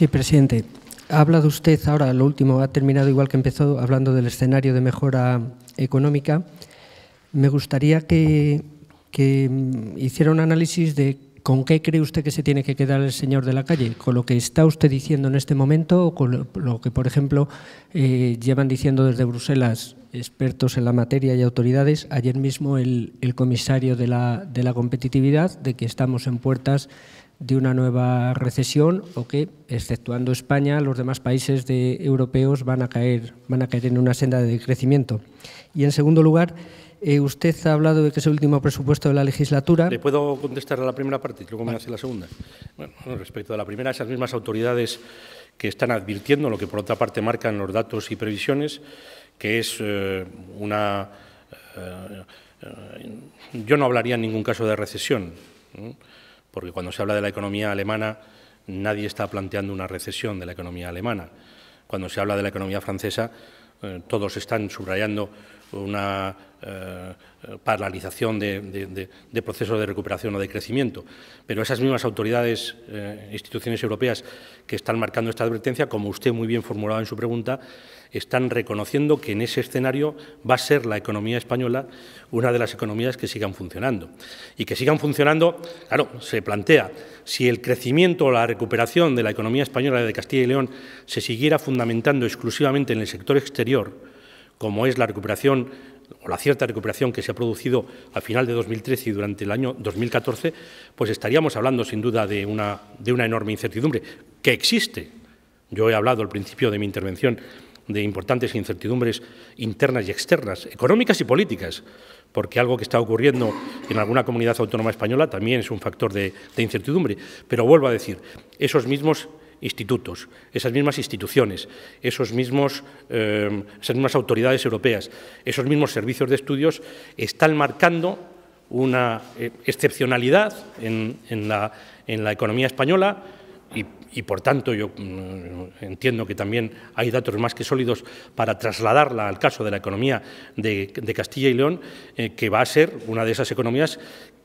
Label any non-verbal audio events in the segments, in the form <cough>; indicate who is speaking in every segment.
Speaker 1: Sí, presidente. Habla hablado usted ahora, lo último, ha terminado igual que empezó, hablando del escenario de mejora económica. Me gustaría que, hiciera un análisis de con qué cree usted que se tiene que quedar el señor de la calle, con lo que está usted diciendo en este momento o con lo que, por ejemplo, eh, llevan diciendo desde Bruselas expertos en la materia y autoridades. Ayer mismo el, comisario de la competitividad, de que estamos en puertas de una nueva recesión o que, exceptuando España, los demás países de europeos van a caer, van a caer en una senda de decrecimiento. Y en segundo lugar, eh, usted ha hablado de que es el último presupuesto de la legislatura. ¿Le
Speaker 2: puedo contestar a la primera parte y luego me hace la segunda? respecto a la primera, esas mismas autoridades que están advirtiendo lo que por otra parte marcan los datos y previsiones, que es eh, una... Eh, yo no hablaría en ningún caso de recesión porque cuando se habla de la economía alemana nadie está planteando una recesión de la economía alemana. Cuando se habla de la economía francesa eh, todos están subrayando una eh, paralización de, de, procesos de recuperación o de crecimiento. Pero esas mismas autoridades, e instituciones europeas que están marcando esta advertencia, como usted muy bien formulaba en su pregunta, están reconociendo que en ese escenario va a ser la economía española una de las economías que sigan funcionando. Y que sigan funcionando, claro, se plantea, si el crecimiento o la recuperación de la economía española de Castilla y León se siguiera fundamentando exclusivamente en el sector exterior, como es la recuperación o la cierta recuperación que se ha producido a final de 2013 y durante el año 2014, pues estaríamos hablando sin duda de una, de una enorme incertidumbre que existe. Yo he hablado al principio de mi intervención de importantes incertidumbres internas y externas, económicas y políticas, porque algo que está ocurriendo en alguna comunidad autónoma española también es un factor de, incertidumbre. Pero vuelvo a decir, esos mismos institutos, esas mismas instituciones, esos mismos, eh, esas mismas autoridades europeas, esos mismos servicios de estudios están marcando una eh, excepcionalidad en, la, en la economía española y y por tanto yo mm, entiendo que también hay datos más que sólidos para trasladarla al caso de la economía de, Castilla y León, eh, que va a ser una de esas economías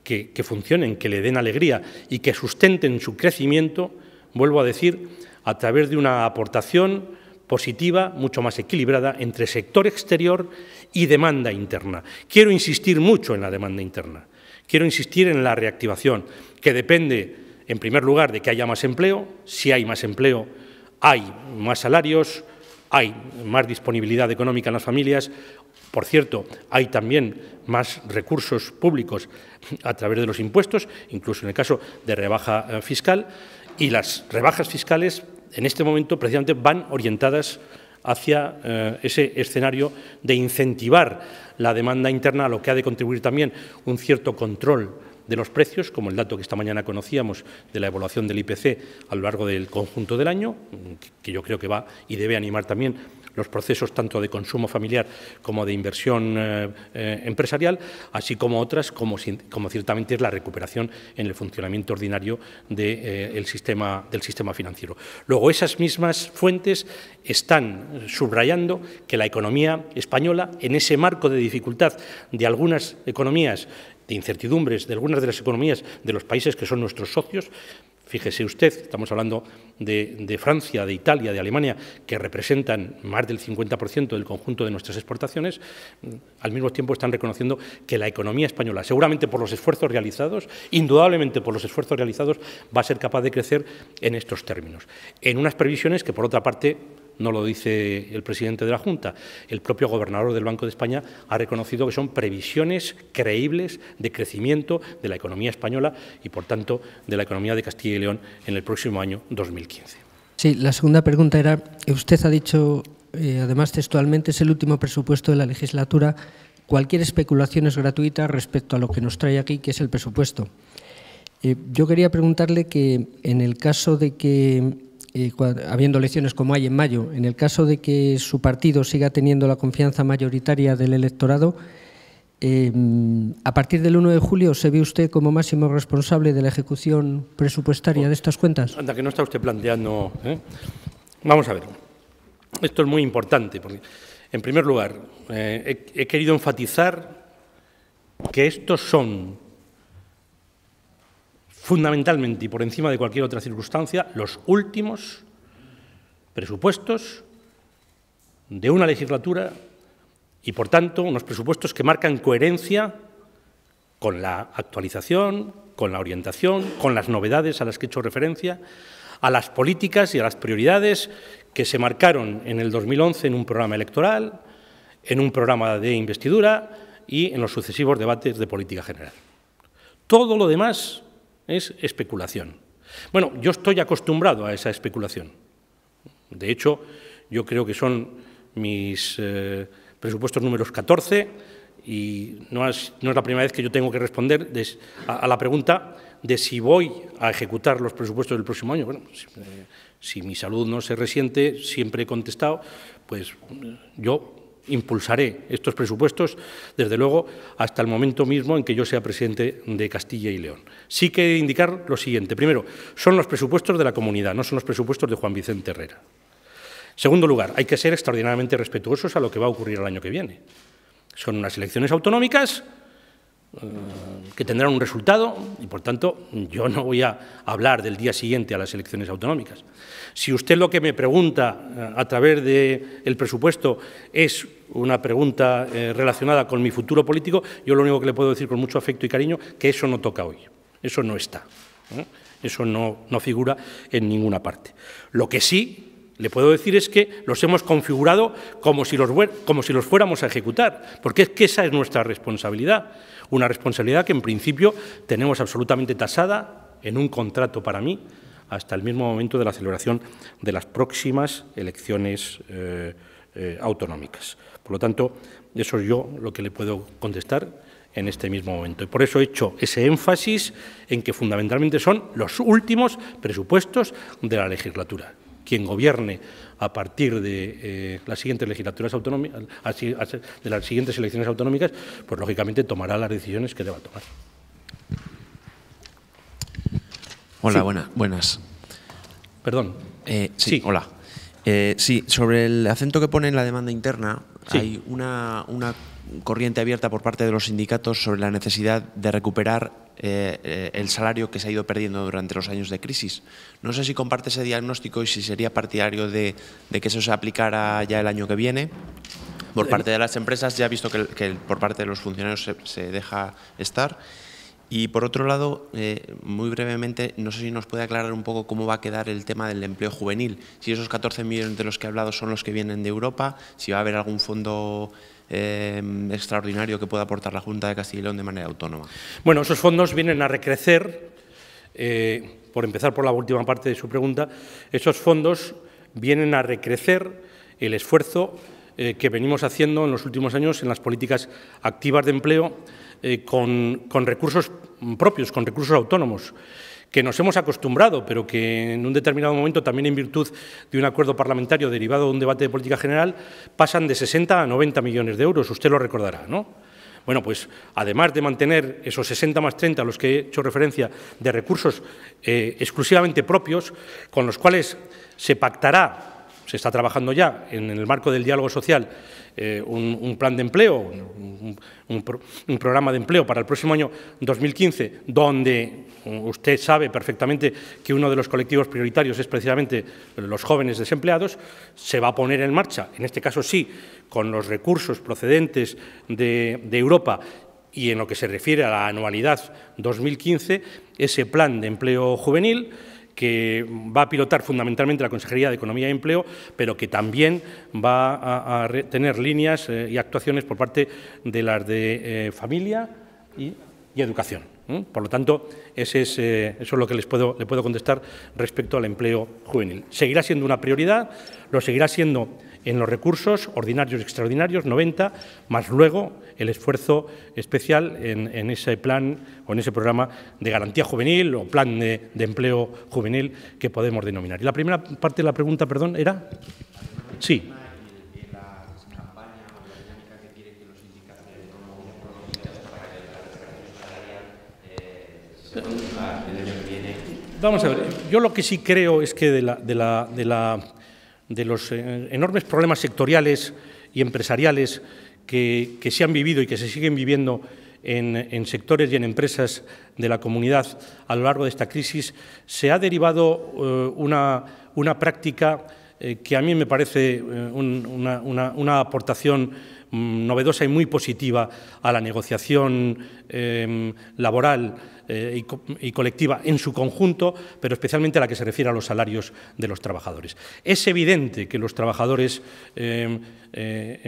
Speaker 2: que, que funcionen, que le den alegría y que sustenten su crecimiento, vuelvo a decir, a través de una aportación positiva, mucho más equilibrada entre sector exterior y demanda interna. Quiero insistir mucho en la demanda interna, quiero insistir en la reactivación, que depende en primer lugar, de que haya más empleo. Si hay más empleo, hay más salarios, hay más disponibilidad económica en las familias. Por cierto, hay también más recursos públicos a través de los impuestos, incluso en el caso de rebaja eh, fiscal. Y las rebajas fiscales en este momento precisamente van orientadas hacia eh, ese escenario de incentivar la demanda interna, a lo que ha de contribuir también un cierto control de los precios, como el dato que esta mañana conocíamos de la evaluación del IPC a lo largo del conjunto del año, que yo creo que va y debe animar también los procesos tanto de consumo familiar como de inversión eh, eh, empresarial, así como otras, como, ciertamente es la recuperación en el funcionamiento ordinario eh, del sistema financiero. Luego, esas mismas fuentes están subrayando que la economía española, en ese marco de dificultad de algunas economías, de incertidumbres de algunas de las economías de los países que son nuestros socios, Fíjese usted, estamos hablando de, Francia, de Italia, de Alemania, que representan más del 50% del conjunto de nuestras exportaciones, mm, al mismo tiempo están reconociendo que la economía española, seguramente por los esfuerzos realizados, indudablemente por los esfuerzos realizados, va a ser capaz de crecer en estos términos. En unas previsiones que, por otra parte, no lo dice el presidente de la Junta, el propio gobernador del Banco de España ha reconocido que son previsiones creíbles de crecimiento de la economía española y, por tanto, de la economía de Castilla y León en el próximo año 2015.
Speaker 1: Sí, la segunda pregunta era, usted ha dicho, eh, además textualmente, es el último presupuesto de la legislatura, cualquier especulación es gratuita respecto a lo que nos trae aquí, que es el presupuesto. Eh, yo quería preguntarle que en el caso de que eh, habiendo elecciones como hay en mayo, en el caso de que su partido siga teniendo la confianza mayoritaria del electorado, em, a partir del 1 de julio, ¿se ve usted como máximo responsable de la ejecución presupuestaria oh. de estas cuentas?
Speaker 2: Anda, que no está usted planteando. ¿eh? Vamos a ver. Esto es muy importante, porque, en primer lugar, eh, he, querido enfatizar que estos son fundamentalmente y por encima de cualquier otra circunstancia, los últimos presupuestos de una legislatura y, por tanto, unos presupuestos que marcan coherencia con la actualización, con la orientación, con las novedades a las que he hecho referencia, a las políticas y a las prioridades que se marcaron en el 2011 en un programa electoral, en un programa de investidura y en los sucesivos debates de política general. Todo lo demás es especulación. Bueno, yo estoy acostumbrado a esa especulación. De hecho, yo creo que son mis eh, presupuestos números 14 y no es, no es, la primera vez que yo tengo que responder a, la pregunta de si voy a ejecutar los presupuestos del próximo año. Bueno, si, eh, si mi salud no se resiente, siempre he contestado, pues eh, yo impulsaré estos presupuestos, desde luego, hasta el momento mismo en que yo sea presidente de Castilla y León. Sí que indicar lo siguiente. Primero, son los presupuestos de la comunidad, no son los presupuestos de Juan Vicente Herrera. Segundo lugar, hay que ser extraordinariamente respetuosos a lo que va a ocurrir el año que viene. Son unas elecciones autonómicas eh, que tendrán un resultado y, por tanto, yo no voy a hablar del día siguiente a las elecciones autonómicas. Si usted lo que me pregunta eh, a través del el presupuesto es una pregunta eh, relacionada con mi futuro político, yo lo único que le puedo decir con mucho afecto y cariño que eso no toca hoy, eso no está, eso no, figura en ninguna parte. Lo que sí le puedo decir es que los hemos configurado como si los, como si los fuéramos a ejecutar, porque es que esa es nuestra responsabilidad. Una responsabilidad que en principio tenemos absolutamente tasada en un contrato para mí hasta el mismo momento de la celebración de las próximas elecciones eh, eh, autonómicas. Por lo tanto, eso es yo lo que le puedo contestar en este mismo momento. Y por eso he hecho ese énfasis en que fundamentalmente son los últimos presupuestos de la legislatura. Quien gobierne a partir de eh, las siguientes legislaturas autonómicas, de las siguientes elecciones autonómicas, pues lógicamente tomará las decisiones que deba tomar.
Speaker 3: Hola, buenas.
Speaker 2: Perdón. Eh, sí,
Speaker 3: hola. Eh, sí, sobre el acento que pone en la demanda interna, hay una, una, corriente abierta por parte de los sindicatos sobre la necesidad de recuperar eh, eh, el salario que se ha ido perdiendo durante los años de crisis. No sé si comparte ese diagnóstico y si sería partidario de, que eso se aplicara ya el año que viene. Por parte de las empresas, ya ha visto que, por parte de los funcionarios se deja estar. Y por otro lado, eh, muy brevemente, no sé si nos puede aclarar un poco cómo va a quedar el tema del empleo juvenil. Si esos 14 millones de los que he hablado son los que vienen de Europa, si va a haber algún fondo eh, extraordinario que pueda aportar la Junta de Castilla y León de manera autónoma.
Speaker 2: Bueno, esos fondos vienen a recrecer, eh, por empezar por la última parte de su pregunta, esos fondos vienen a recrecer el esfuerzo que venimos haciendo en los últimos años en las políticas activas de empleo eh, con, recursos propios, con recursos autónomos, que nos hemos acostumbrado, pero que en un determinado momento, también en virtud de un acuerdo parlamentario derivado de un debate de política general, pasan de 60 a 90 millones de euros, usted lo recordará, ¿no? Bueno, pues además de mantener esos 60 más 30 a los que he hecho referencia de recursos eh, exclusivamente propios, con los cuales se pactará se está trabajando ya en el marco del diálogo social eh, un, plan de empleo, un, programa de empleo para el próximo año 2015, donde usted sabe perfectamente que uno de los colectivos prioritarios es precisamente los jóvenes desempleados, se va a poner en marcha, en este caso sí, con los recursos procedentes de Europa y en lo que se refiere a la anualidad 2015, ese plan de empleo juvenil que va a pilotar fundamentalmente la Consejería de Economía y Empleo, pero que también va a, tener líneas eh, y actuaciones por parte de las de eh, familia y, educación. Por lo tanto, es, eh, eso es lo que les puedo, le puedo contestar respecto al empleo juvenil. Seguirá siendo una prioridad, lo seguirá siendo en los recursos ordinarios y extraordinarios, 90, más luego el esfuerzo especial en, ese plan o en ese programa de garantía juvenil o plan de, empleo juvenil que podemos denominar. Y la primera parte de la pregunta, perdón, era... Sí. Vamos a ver, yo lo que sí creo es que de la de los eh, enormes problemas sectoriales y empresariales que, se han vivido y que se siguen viviendo en, sectores y en empresas de la comunidad a lo largo de esta crisis, se ha derivado eh, una, práctica eh, que a mí me parece una, aportación mm, novedosa y muy positiva a la negociación em, laboral eh, y, colectiva en su conjunto, pero especialmente a la que se refiere a los salarios de los trabajadores. Es evidente que los trabajadores eh, eh,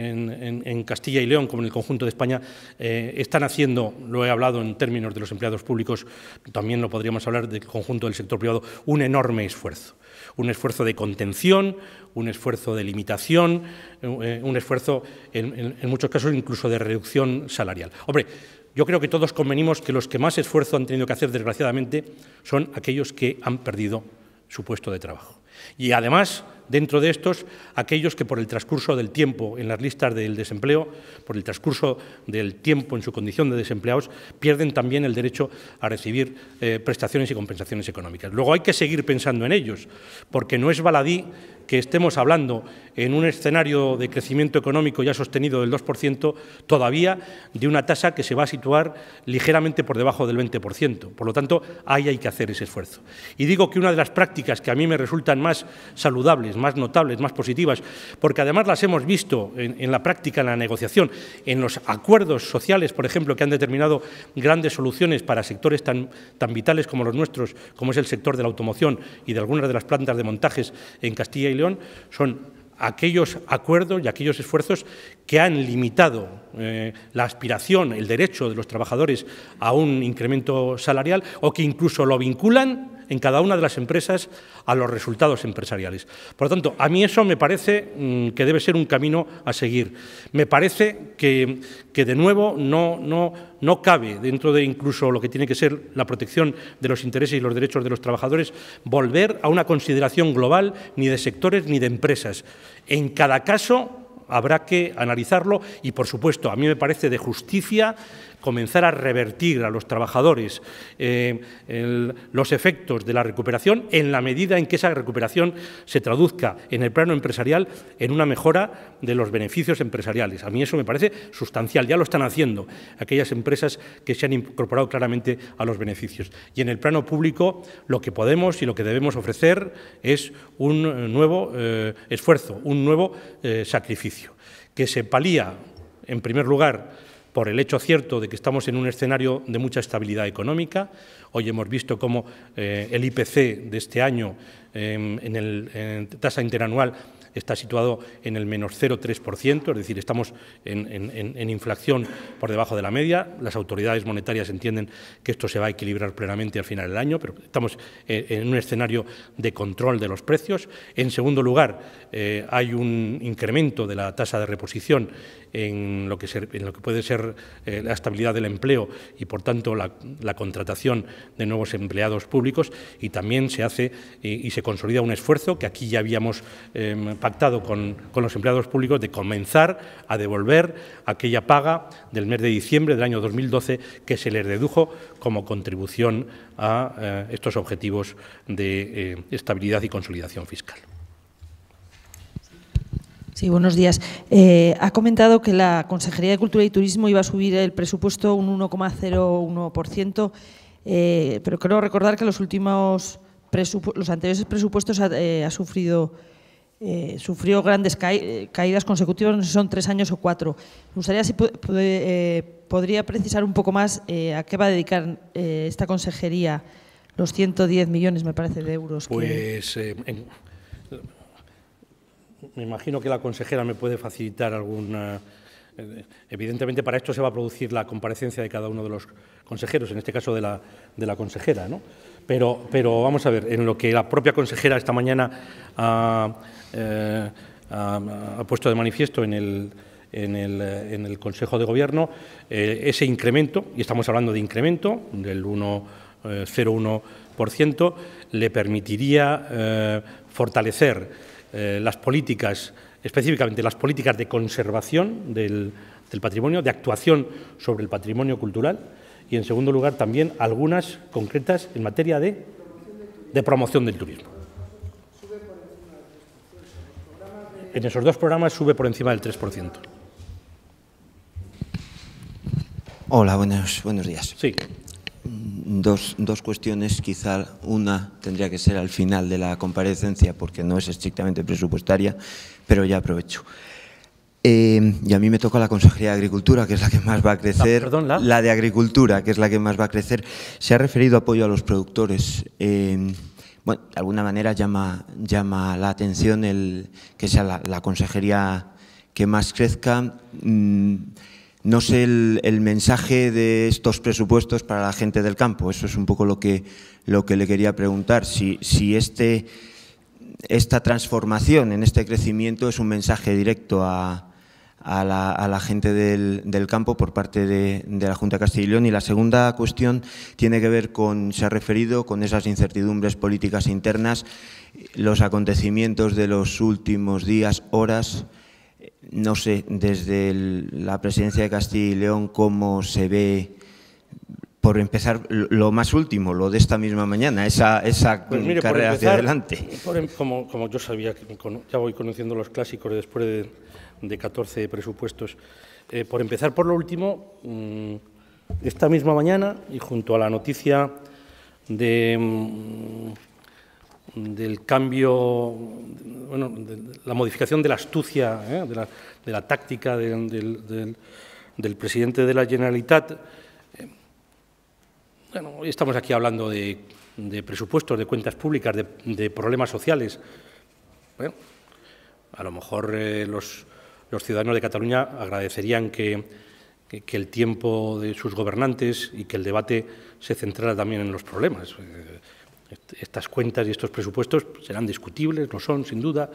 Speaker 2: en, Castilla y León, como en el conjunto de España, están haciendo, lo he hablado en términos de los empleados públicos, también lo podríamos hablar del conjunto del sector privado, un enorme esfuerzo. Un esfuerzo de contención, un esfuerzo de limitación, un esfuerzo, en, en muchos casos, incluso de reducción salarial. Hombre, yo creo que todos convenimos que los que más esfuerzo han tenido que hacer, desgraciadamente, son aquellos que han perdido su puesto de trabajo. Y además, dentro de estos, aquellos que por el transcurso del tiempo en las listas del desempleo, por el transcurso del tiempo en su condición de desempleados, pierden también el derecho a recibir eh, prestaciones y compensaciones económicas. Luego hay que seguir pensando en ellos, porque no es baladí que estemos hablando en un escenario de crecimiento económico ya sostenido del 2%, todavía de una tasa que se va a situar ligeramente por debajo del 20%. Por lo tanto, ahí hay que hacer ese esfuerzo. Y digo que una de las prácticas que a mí me resultan más saludables, más notables, más positivas, porque además las hemos visto en, la práctica, en la negociación, en los acuerdos sociales, por ejemplo, que han determinado grandes soluciones para sectores tan, tan vitales como los nuestros, como es el sector de la automoción y de algunas de las plantas de montajes en Castilla y son aquellos acuerdos y aquellos esfuerzos que han limitado eh, la aspiración, el derecho de los trabajadores a un incremento salarial o que incluso lo vinculan en cada una de las empresas a los resultados empresariales. Por lo tanto, a mí eso me parece mm, que debe ser un camino a seguir. Me parece que, de nuevo, no, no, no cabe dentro de incluso lo que tiene que ser la protección de los intereses y los derechos de los trabajadores volver a una consideración global ni de sectores ni de empresas. En cada caso habrá que analizarlo y, por supuesto, a mí me parece de justicia comenzar a revertir a los trabajadores eh, los efectos de la recuperación en la medida en que esa recuperación se traduzca en el plano empresarial en una mejora de los beneficios empresariales. A mí eso me parece sustancial, ya lo están haciendo aquellas empresas que se han incorporado claramente a los beneficios. Y en el plano público lo que podemos y lo que debemos ofrecer es un nuevo eh, esfuerzo, un nuevo eh, sacrificio, que se palía, en primer lugar, por el hecho cierto de que estamos en un escenario de mucha estabilidad económica. Hoy hemos visto cómo eh, el IPC de este año em, en, el, tasa interanual está situado en el menos 0,3%, es decir, estamos en, inflación por debajo de la media. Las autoridades monetarias entienden que esto se va a equilibrar plenamente al final del año, pero estamos eh, en un escenario de control de los precios. En segundo lugar, eh, hay un incremento de la tasa de reposición en lo que, puede ser eh, la estabilidad del empleo y, por tanto, la, contratación de nuevos empleados públicos y también se hace y, se consolida un esfuerzo que aquí ya habíamos em, pactado con, los empleados públicos de comenzar a devolver aquella paga del mes de diciembre del año 2012 que se les dedujo como contribución a eh, estos objetivos de eh, estabilidad y consolidación fiscal.
Speaker 1: Sí, buenos días. Eh, ha comentado que la Consejería de Cultura y Turismo iba a subir el presupuesto un 1,01%, eh, pero creo recordar que los últimos los anteriores presupuestos eh, ha, sufrido eh, sufrió grandes eh, caídas consecutivas, son tres años o cuatro. Me gustaría si podría precisar un poco más a qué va a dedicar esta consejería los 110 millones, me parece, de euros. Pues
Speaker 2: me imagino que la consejera me puede facilitar alguna... Eh, evidentemente para esto se va a producir la comparecencia de cada uno de los consejeros, en este caso de la, de la consejera. ¿no? Pero, pero vamos a ver, en lo que la propia consejera esta mañana ha, eh, ha, puesto de manifiesto en el, en el, eh, en el, Consejo de Gobierno, ese incremento, y estamos hablando de incremento del 1,01%, le permitiría fortalecer eh, las políticas, específicamente las políticas de conservación del, patrimonio, de actuación sobre el patrimonio cultural y, en segundo lugar, también algunas concretas en materia de, promoción del turismo. En esos dos programas sube por encima del 3%.
Speaker 3: Hola, buenos, buenos días. Sí dos, dos, cuestiones, quizá una tendría que ser al final de la comparecencia porque no es estrictamente presupuestaria, pero ya aprovecho. Eh, y a mí me toca la Consejería de Agricultura, que es la que más va a crecer. Ah, la, perdón, ¿la? de Agricultura, que es la que más va a crecer. Se ha referido apoyo a los productores. Eh, bueno, de alguna manera llama, llama la atención el, que sea la, consejería que más crezca. Mm, no sé el, mensaje de estos presupuestos para la gente del campo. Eso es un poco lo que, le quería preguntar. Si, este, esta transformación en este crecimiento es un mensaje directo a, la, gente del, campo por parte de, de la Junta de Castilla y León. Y la segunda cuestión tiene que ver con, se ha referido con esas incertidumbres políticas internas, los acontecimientos de los últimos días, horas no sé desde la presidencia de Castilla y León cómo se ve, por empezar, lo más último, lo de esta misma mañana, esa, esa pues carrera hacia adelante.
Speaker 2: Por, em, como, como, yo sabía, que ya voy conociendo los clásicos después de, de 14 presupuestos, eh, por empezar por lo último, mm, esta misma mañana y junto a la noticia de mm, del cambio, bueno, la modificación de la astucia, ¿eh? de la, táctica del, presidente de la Generalitat. Eh, bueno, hoy estamos aquí hablando de, presupuestos, de cuentas públicas, de, problemas sociales. Bueno, a lo mejor eh, los, ciudadanos de Cataluña agradecerían que, el tiempo de sus gobernantes y que el debate se centrara también en los problemas. Estas cuentas y estos presupuestos serán discutibles, lo son, sin duda,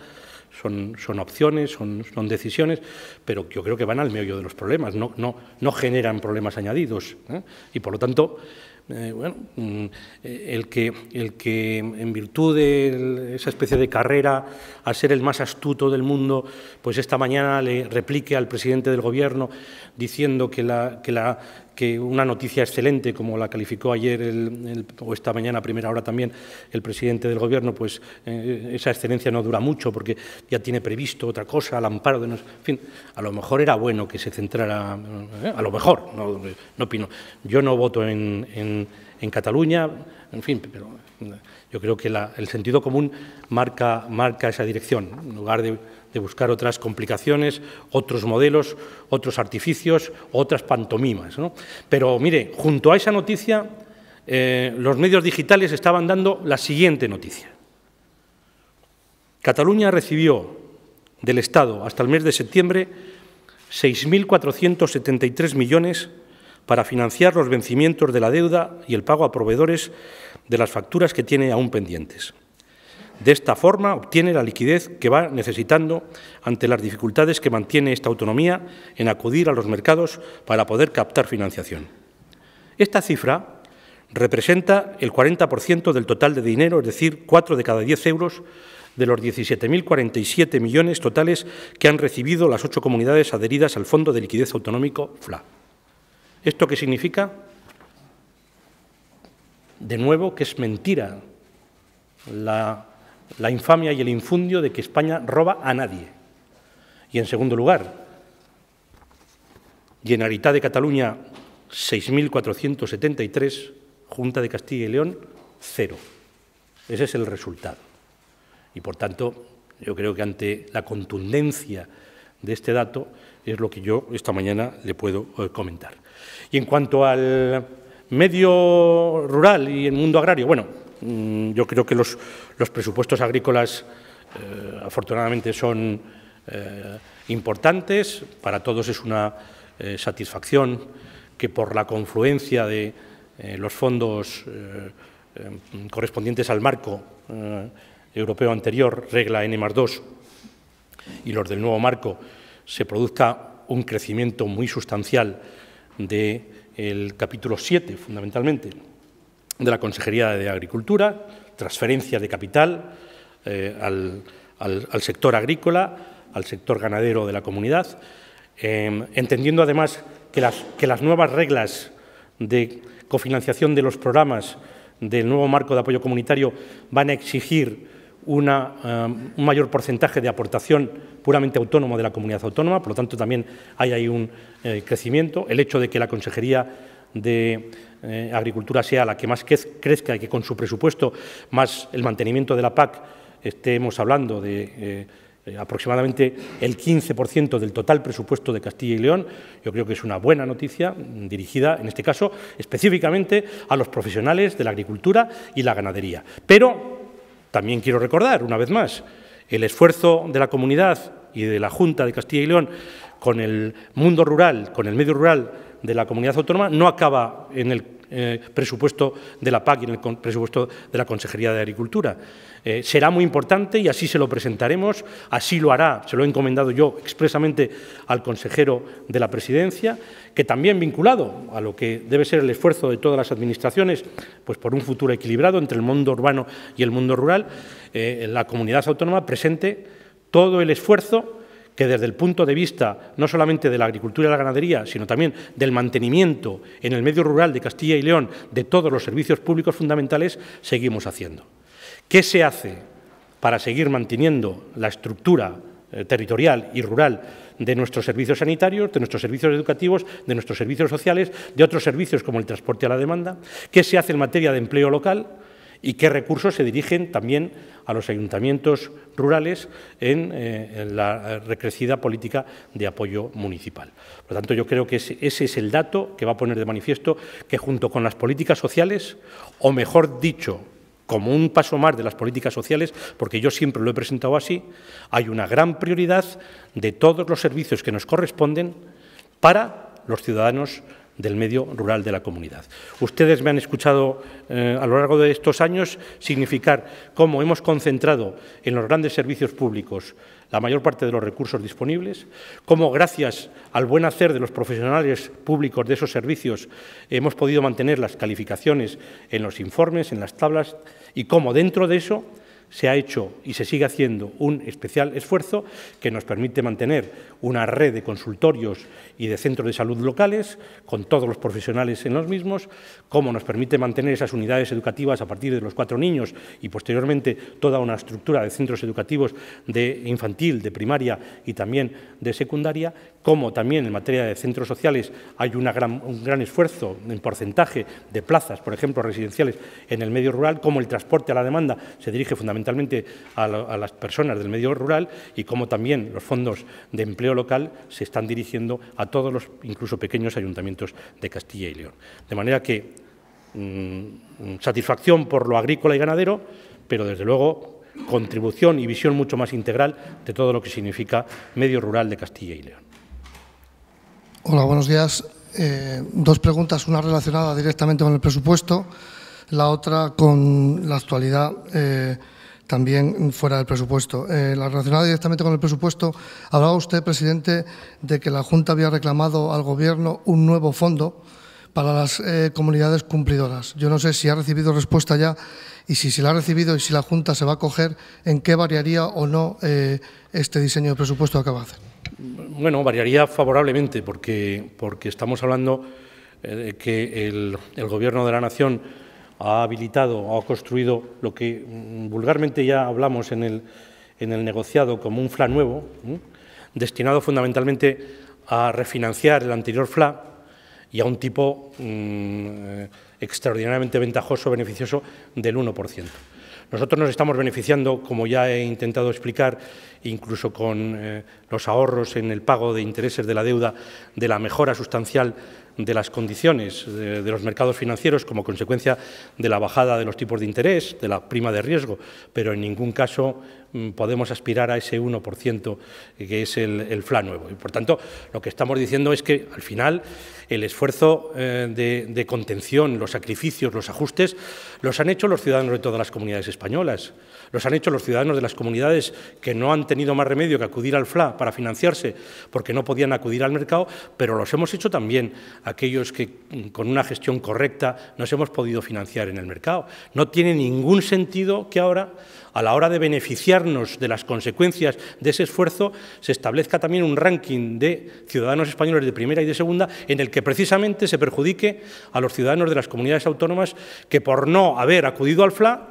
Speaker 2: son, son opciones, son, son, decisiones, pero yo creo que van al meollo de los problemas, no, no, no generan problemas añadidos. ¿eh? Y por lo tanto, eh, bueno, mm, el que, el que en virtud de esa especie de carrera a ser el más astuto del mundo, pues esta mañana le replique al presidente del Gobierno diciendo que la, que la que una noticia excelente, como la calificó ayer o esta mañana primera hora también el presidente del Gobierno, pues eh, esa excelencia no dura mucho porque ya tiene previsto otra cosa, al amparo de... en fin, a lo mejor era bueno que se centrara, eh, a lo mejor, no, no, opino. Yo no voto en, en, en Cataluña, en fin, pero eh, yo creo que el sentido común marca, marca esa dirección, en lugar de de buscar otras complicaciones, otros modelos, otros artificios, otras pantomimas. Pero mire, junto a esa noticia, eh, los medios digitales estaban dando la siguiente noticia. Cataluña recibió del Estado hasta el mes de septiembre 6.473 millones para financiar los vencimientos de la deuda y el pago a proveedores de las facturas que tiene aún pendientes. De esta forma obtiene la liquidez que va necesitando ante las dificultades que mantiene esta autonomía en acudir a los mercados para poder captar financiación. Esta cifra representa el 40% del total de dinero, es decir, 4 de cada 10 euros de los 17.047 millones totales que han recibido las ocho comunidades adheridas al Fondo de Liquidez Autonómico FLA. ¿Esto qué significa? De nuevo, que es mentira la la infamia y el infundio de que España roba a nadie. Y en segundo lugar, Generalitat de Cataluña 6.473, Junta de Castilla y León cero. Ese es el resultado. Y por tanto, yo creo que ante la contundencia de este dato es lo que yo esta mañana le puedo eh, comentar. Y en cuanto al medio rural y el mundo agrario, bueno, Mm, yo creo que los, presupuestos agrícolas eh, afortunadamente son eh, importantes. Para todos es una eh, satisfacción que por la confluencia de los fondos em, correspondientes al marco europeo anterior, regla N más 2, y los del nuevo marco, se produzca un crecimiento muy sustancial del capítulo 7, fundamentalmente, de la Consejería de Agricultura, transferencia de capital eh, al, sector agrícola, al sector ganadero de la comunidad, em, entendiendo además que las, que las nuevas reglas de cofinanciación de los programas del nuevo marco de apoyo comunitario van a exigir eh, un mayor porcentaje de aportación puramente autónoma de la comunidad autónoma, por lo tanto también hay ahí un eh, crecimiento. El hecho de que la Consejería de eh, agricultura sea la que más crezca y que con su presupuesto más el mantenimiento de la PAC estemos hablando de eh, eh, aproximadamente el 15% del total presupuesto de Castilla y León. Yo creo que es una buena noticia mm, dirigida, en este caso, específicamente a los profesionales de la agricultura y la ganadería. Pero también quiero recordar, una vez más, el esfuerzo de la comunidad y de la Junta de Castilla y León con el mundo rural, con el medio rural, de la comunidad autónoma no acaba en el eh, presupuesto de la PAC y en el presupuesto de la Consejería de Agricultura. Eh, será muy importante y así se lo presentaremos, así lo hará, se lo he encomendado yo expresamente al consejero de la Presidencia, que también vinculado a lo que debe ser el esfuerzo de todas las administraciones, pues por un futuro equilibrado entre el mundo urbano y el mundo rural, eh, la comunidad autónoma presente todo el esfuerzo que desde el punto de vista no solamente de la agricultura y la ganadería, sino también del mantenimiento en el medio rural de Castilla y León de todos los servicios públicos fundamentales, seguimos haciendo. ¿Qué se hace para seguir manteniendo la estructura eh, territorial y rural de nuestros servicios sanitarios, de nuestros servicios educativos, de nuestros servicios sociales, de otros servicios como el transporte a la demanda? ¿Qué se hace en materia de empleo local? y qué recursos se dirigen también a los ayuntamientos rurales eh, en, la recrecida política de apoyo municipal. Por lo tanto, yo creo que ese es el dato que va a poner de manifiesto que junto con las políticas sociales, o mejor dicho, como un paso más de las políticas sociales, porque yo siempre lo he presentado así, hay una gran prioridad de todos los servicios que nos corresponden para los ciudadanos del medio rural de la comunidad. Ustedes me han escuchado eh, a lo largo de estos años significar cómo hemos concentrado en los grandes servicios públicos la mayor parte de los recursos disponibles, cómo gracias al buen hacer de los profesionales públicos de esos servicios hemos podido mantener las calificaciones en los informes, en las tablas y cómo dentro de eso se ha hecho y se sigue haciendo un especial esfuerzo que nos permite mantener una red de consultorios y de centros de salud locales con todos los profesionales en los mismos, como nos permite mantener esas unidades educativas a partir de los cuatro niños y posteriormente toda una estructura de centros educativos de infantil, de primaria y también de secundaria, como también en materia de centros sociales hay un gran esfuerzo en porcentaje de plazas, por ejemplo, residenciales en el medio rural, como el transporte a la demanda se dirige fundamentalmente fundamentalmente a, las personas del medio rural y cómo también los fondos de empleo local se están dirigiendo a todos los, incluso pequeños ayuntamientos de Castilla y León. De manera que mm, mm, satisfacción por lo agrícola y ganadero, pero desde luego contribución y visión mucho más integral de todo lo que significa medio rural de Castilla y León. Hola, buenos días. Eh, dos preguntas, una relacionada directamente con el presupuesto, la otra con la actualidad. Eh, también fuera del presupuesto. Eh, la relacionada directamente con el presupuesto, hablaba usted, presidente, de que la Junta había reclamado al Gobierno un nuevo fondo para las eh, comunidades cumplidoras. Yo no sé si ha recibido respuesta ya y si se la ha recibido y si la Junta se va a coger, en
Speaker 4: qué variaría o no eh, este diseño de presupuesto que hacer.
Speaker 2: Bueno, variaría favorablemente porque, porque estamos hablando eh, de que el, el Gobierno de la Nación ha habilitado o ha construido lo que mm, vulgarmente ya hablamos en el, negociado como un FLA nuevo, destinado fundamentalmente a refinanciar el anterior FLA y a un tipo mm, eh, extraordinariamente ventajoso, beneficioso del 1%. Nosotros nos estamos beneficiando, como ya he intentado explicar, incluso con eh, los ahorros en el pago de intereses de la deuda, de la mejora sustancial de las condiciones de, los mercados financieros como consecuencia de la bajada de los tipos de interés, de la prima de riesgo, pero en ningún caso Mm, podemos aspirar a ese 1% eh, que es el, FLA nuevo. Y por tanto, lo que estamos diciendo es que al final el esfuerzo eh, de, de, contención, los sacrificios, los ajustes, los han hecho los ciudadanos de todas las comunidades españolas, los han hecho los ciudadanos de las comunidades que no han tenido más remedio que acudir al FLA para financiarse porque no podían acudir al mercado, pero los hemos hecho también aquellos que mm, con una gestión correcta nos hemos podido financiar en el mercado. No tiene ningún sentido que ahora a la hora de beneficiarnos de las consecuencias de ese esfuerzo, se establezca también un ranking de ciudadanos españoles de primera y de segunda en el que precisamente se perjudique a los ciudadanos de las comunidades autónomas que por no haber acudido al FLA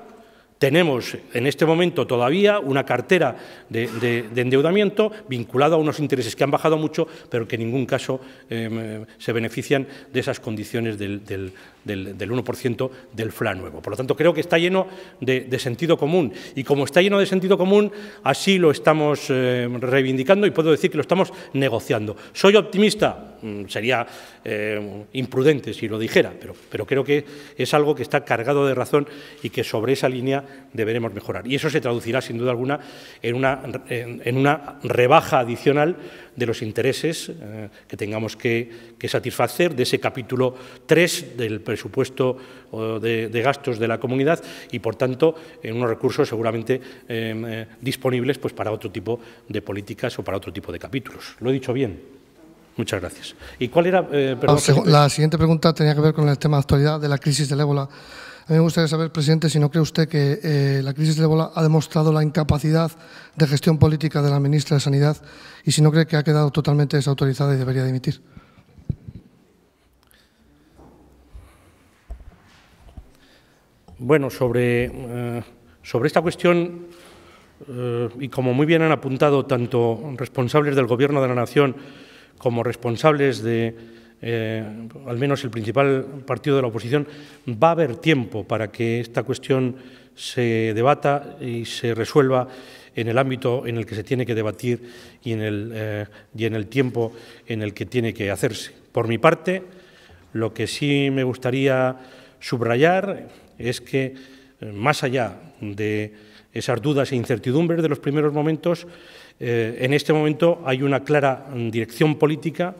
Speaker 2: tenemos en este momento todavía una cartera de, endeudamiento vinculada a unos intereses que han bajado mucho, pero que en ningún caso em, se benefician de esas condiciones del, del, del, 1% del FLA nuevo. Por lo tanto, creo que está lleno de, sentido común. Y como está lleno de sentido común, así lo estamos eh, reivindicando y puedo decir que lo estamos negociando. ¿Soy optimista? Mm, sería eh, imprudente si lo dijera, pero, creo que es algo que está cargado de razón y que sobre esa línea deberemos mejorar. Y eso se traducirá, sin duda alguna, en una rebaja adicional de los intereses eh, que tengamos que, satisfacer, de ese capítulo 3 del presupuesto de, gastos de la comunidad y, por tanto, en unos recursos seguramente eh, eh, disponibles pues, para otro tipo de políticas o para otro tipo de capítulos. ¿Lo he dicho bien? Muchas gracias. ¿Y cuál era? Ah, la
Speaker 1: siguiente pregunta tenía que ver con el tema de actualidad de la crisis
Speaker 2: del ébola a mí me gustaría saber, presidente, si no cree usted que eh, la crisis del ébola ha demostrado la incapacidad de gestión política de la ministra de Sanidad y si no cree que ha quedado totalmente desautorizada
Speaker 4: y debería dimitir.
Speaker 2: Bueno, sobre, eh, sobre esta cuestión, eh, y como muy bien han apuntado tanto responsables del Gobierno de la Nación como responsables de, eh, al menos el principal partido de la oposición, va a haber tiempo para que esta cuestión se debata y se resuelva en el ámbito en el que se tiene que debatir y en el, eh, tiempo en el que tiene que hacerse. Por mi parte, lo que sí me gustaría subrayar es que, eh, más allá de esas dudas e incertidumbres de los primeros momentos, en este momento hay una clara dirección política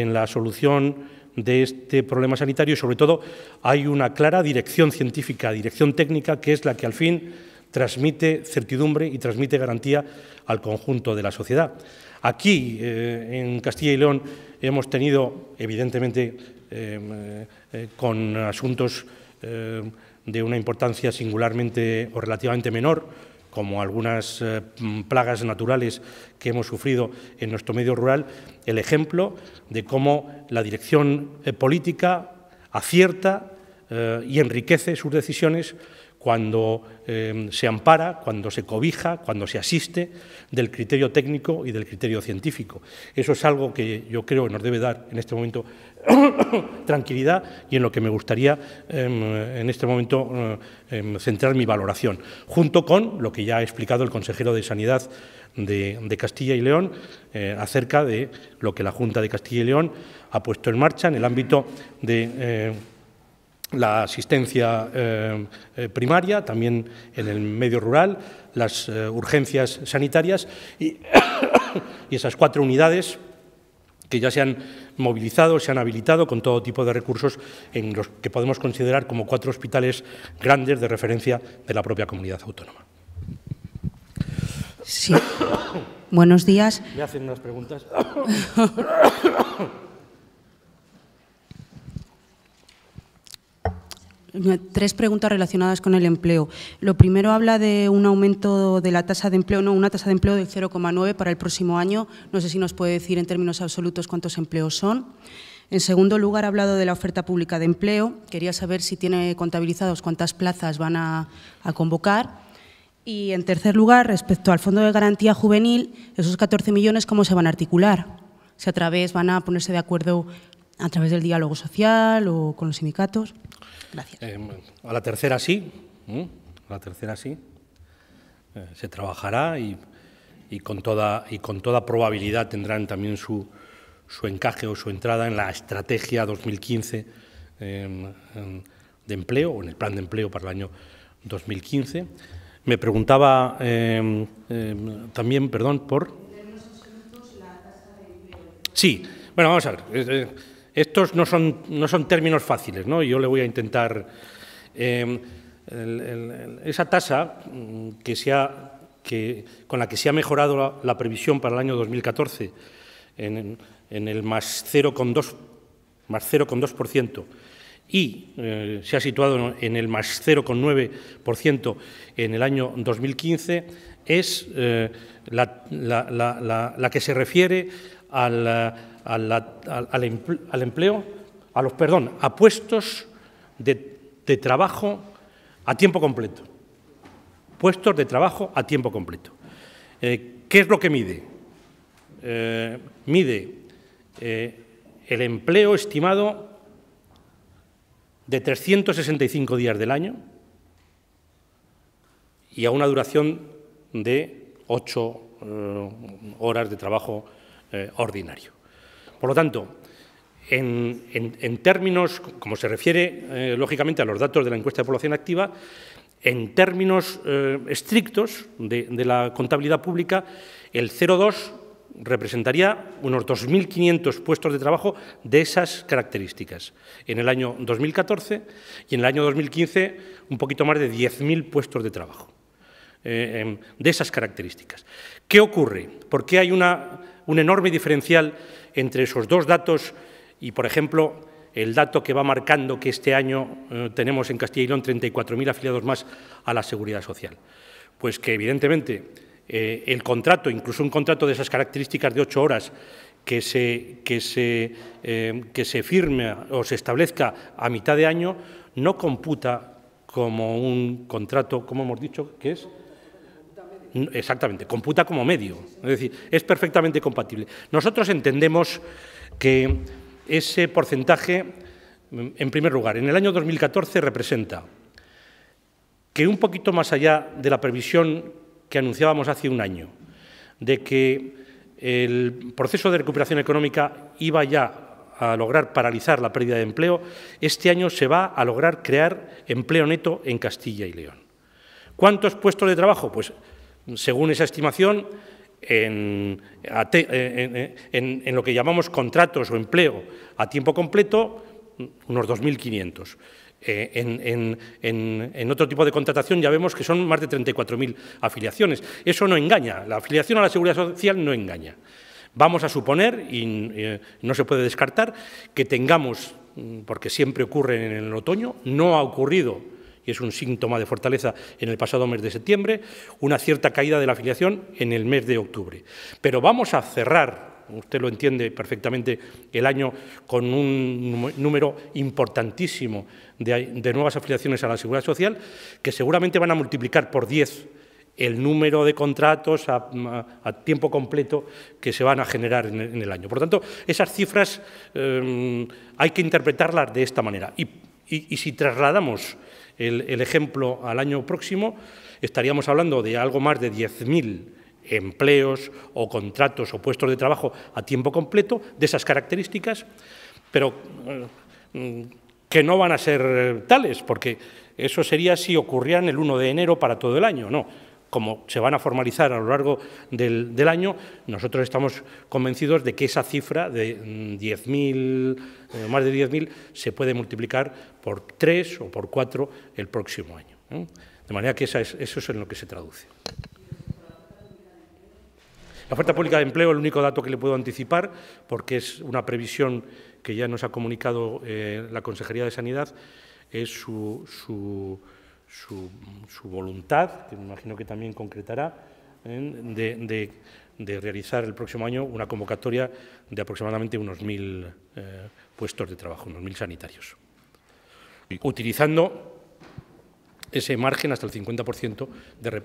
Speaker 2: en la solución de este problema sanitario y sobre todo hay una clara dirección científica, dirección técnica, que es la que al fin transmite certidumbre y transmite garantía al conjunto de la sociedad. Aquí, eh, en Castilla y León, hemos tenido, evidentemente, eh, eh, con asuntos de una importancia singularmente o relativamente menor, como algunas eh, plagas naturales que hemos sufrido en nuestro medio rural, el ejemplo de cómo la dirección eh, política acierta eh, y enriquece sus decisiones cuando em, se ampara, cuando se cobija, cuando se asiste del criterio técnico y del criterio científico. Eso es algo que yo creo que nos debe dar en este momento <coughs> tranquilidad y en lo que me gustaría em, en este momento eh, em, centrar mi valoración, junto con lo que ya ha explicado el consejero de Sanidad de, Castilla y León eh, acerca de lo que la Junta de Castilla y León ha puesto en marcha en el ámbito de eh, la asistencia primaria, también en el medio rural, las urgencias sanitarias <coughs> y, esas cuatro unidades que ya se han movilizados se han habilitado con todo tipo de recursos en los que podemos considerar como cuatro hospitales grandes de referencia de la propia comunidad autónoma. Sí.
Speaker 5: Buenos días. Me
Speaker 2: hacen unas preguntas. <coughs>
Speaker 5: Tres preguntas relacionadas con el empleo. Lo primero habla de un aumento de la tasa de empleo, no, una tasa de empleo del 0,9 para el próximo año. No sé si nos puede decir en términos absolutos cuántos empleos son. En segundo lugar, ha hablado de la oferta pública de empleo. Quería saber si tiene contabilizados cuántas plazas van a, convocar. Y en tercer lugar, respecto al Fondo de Garantía Juvenil, esos 14 millones, ¿cómo se van a articular? Si a través van a ponerse de acuerdo a través del diálogo social o con los sindicatos.
Speaker 2: Eh, a la tercera sí, la tercera sí. Eh, se trabajará y, con toda, y con toda probabilidad tendrán también su, su encaje o su entrada en la estrategia 2015 em, em, de empleo o en el plan de empleo para el año 2015. Me preguntaba em, también, perdón, por... Sí, bueno, vamos a ver. Eh, estos no son, no son términos fáciles, ¿no? Yo le voy a intentar... Em, esa tasa mm, que sea que, con la que se ha mejorado la, previsión para el año 2014 en, en el más 0,2%, más 0,2% y eh, se ha situado en el más 0,9% en el año 2015, es eh, la la, la, la, que se refiere eh, al, empleo, a los, perdón, a puestos de, trabajo a tiempo completo. Puestos de trabajo a tiempo completo. Eh, ¿Qué es lo que mide? Eh, mide el empleo estimado de 365 días del año y a una duración de 8 horas de trabajo eh, ordinario. Por lo tanto, en, términos, como se refiere eh, lógicamente a los datos de la encuesta de población activa, en términos eh, estrictos de, la contabilidad pública, el 0,2 representaría unos 2.500 puestos de trabajo de esas características. En el año 2014 y en el año 2015 un poquito más de 10.000 puestos de trabajo em, de esas características. ¿Qué ocurre? ¿Por qué hay una un enorme diferencial entre esos dos datos y, por ejemplo, el dato que va marcando que este año eh, tenemos en Castilla y León 34.000 afiliados más a la Seguridad Social. Pues que, evidentemente, eh, el contrato, incluso un contrato de esas características de ocho horas, que se, que, se, eh, que se firme o se establezca a mitad de año, no computa como un contrato, como hemos dicho, que es Exactamente, computa como medio. Es decir, es perfectamente compatible. Nosotros entendemos que ese porcentaje, mm, en primer lugar, en el año 2014 representa que un poquito más allá de la previsión que anunciábamos hace un año, de que el proceso de recuperación económica iba ya a lograr paralizar la pérdida de empleo, este año se va a lograr crear empleo neto en Castilla y León. ¿Cuántos puestos de trabajo? Pues según esa estimación, eh, eh, en, lo que llamamos contratos o empleo a tiempo completo, unos 2.500. Eh, en, otro tipo de contratación ya vemos que son más de 34.000 afiliaciones. Eso no engaña, la afiliación a la seguridad social no engaña. Vamos a suponer, y no se puede descartar, que tengamos, mm, porque siempre ocurre en el otoño, no ha ocurrido y es un síntoma de fortaleza en el pasado mes de septiembre, una cierta caída de la afiliación en el mes de octubre. Pero vamos a cerrar usted lo entiende perfectamente, el año con un número importantísimo de, nuevas afiliaciones a la Seguridad Social, que seguramente van a multiplicar por 10 el número de contratos a, tiempo completo que se van a generar en, el año. Por tanto, esas cifras eh, hay que interpretarlas de esta manera. y si trasladamos el, ejemplo al año próximo, estaríamos hablando de algo más de 10.000 empleos o contratos o puestos de trabajo a tiempo completo de esas características, pero mm, que no van a ser tales, porque eso sería si ocurrían el 1 de enero para todo el año, no como se van a formalizar a lo largo del, año, nosotros estamos convencidos de que esa cifra de 10.000, mm, eh, más de 10.000, se puede multiplicar por tres o por cuatro el próximo año. ¿eh? De manera que eso es en lo que se traduce. La oferta pública de empleo, el único dato que le puedo anticipar, porque es una previsión que ya nos ha comunicado eh, la Consejería de Sanidad, es su su, voluntad, que me imagino que también concretará, ¿eh? de, realizar el próximo año una convocatoria de aproximadamente unos mil eh, puestos de trabajo, unos mil sanitarios. Utilizando ese margen hasta el 50%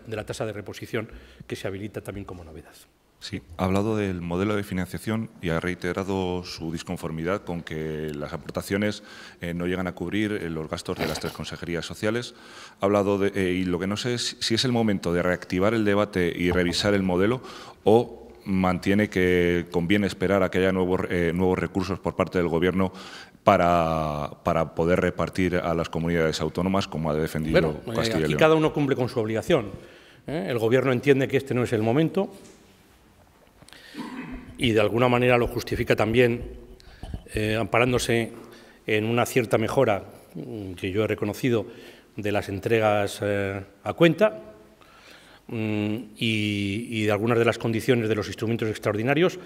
Speaker 2: de la tasa de reposición que se habilita también como novedad. Sí, ha hablado del modelo de financiación y ha reiterado su disconformidad con que las aportaciones eh, no llegan a cubrir eh, los gastos de las tres consejerías sociales. Ha hablado de, eh, y lo que no sé es si es el momento de reactivar el debate y revisar el modelo o mantiene que conviene esperar a que haya nuevos, nuevos recursos por parte del Gobierno para, poder repartir a las comunidades autónomas, como ha defendido Castilla y León. Aquí cada uno cumple con su obligación. El Gobierno entiende que este no es el momento y de alguna manera lo justifica también eh, amparándose en una cierta mejora mm, que yo he reconocido de las entregas eh, a cuenta mm, y, de algunas de las condiciones de los instrumentos extraordinarios.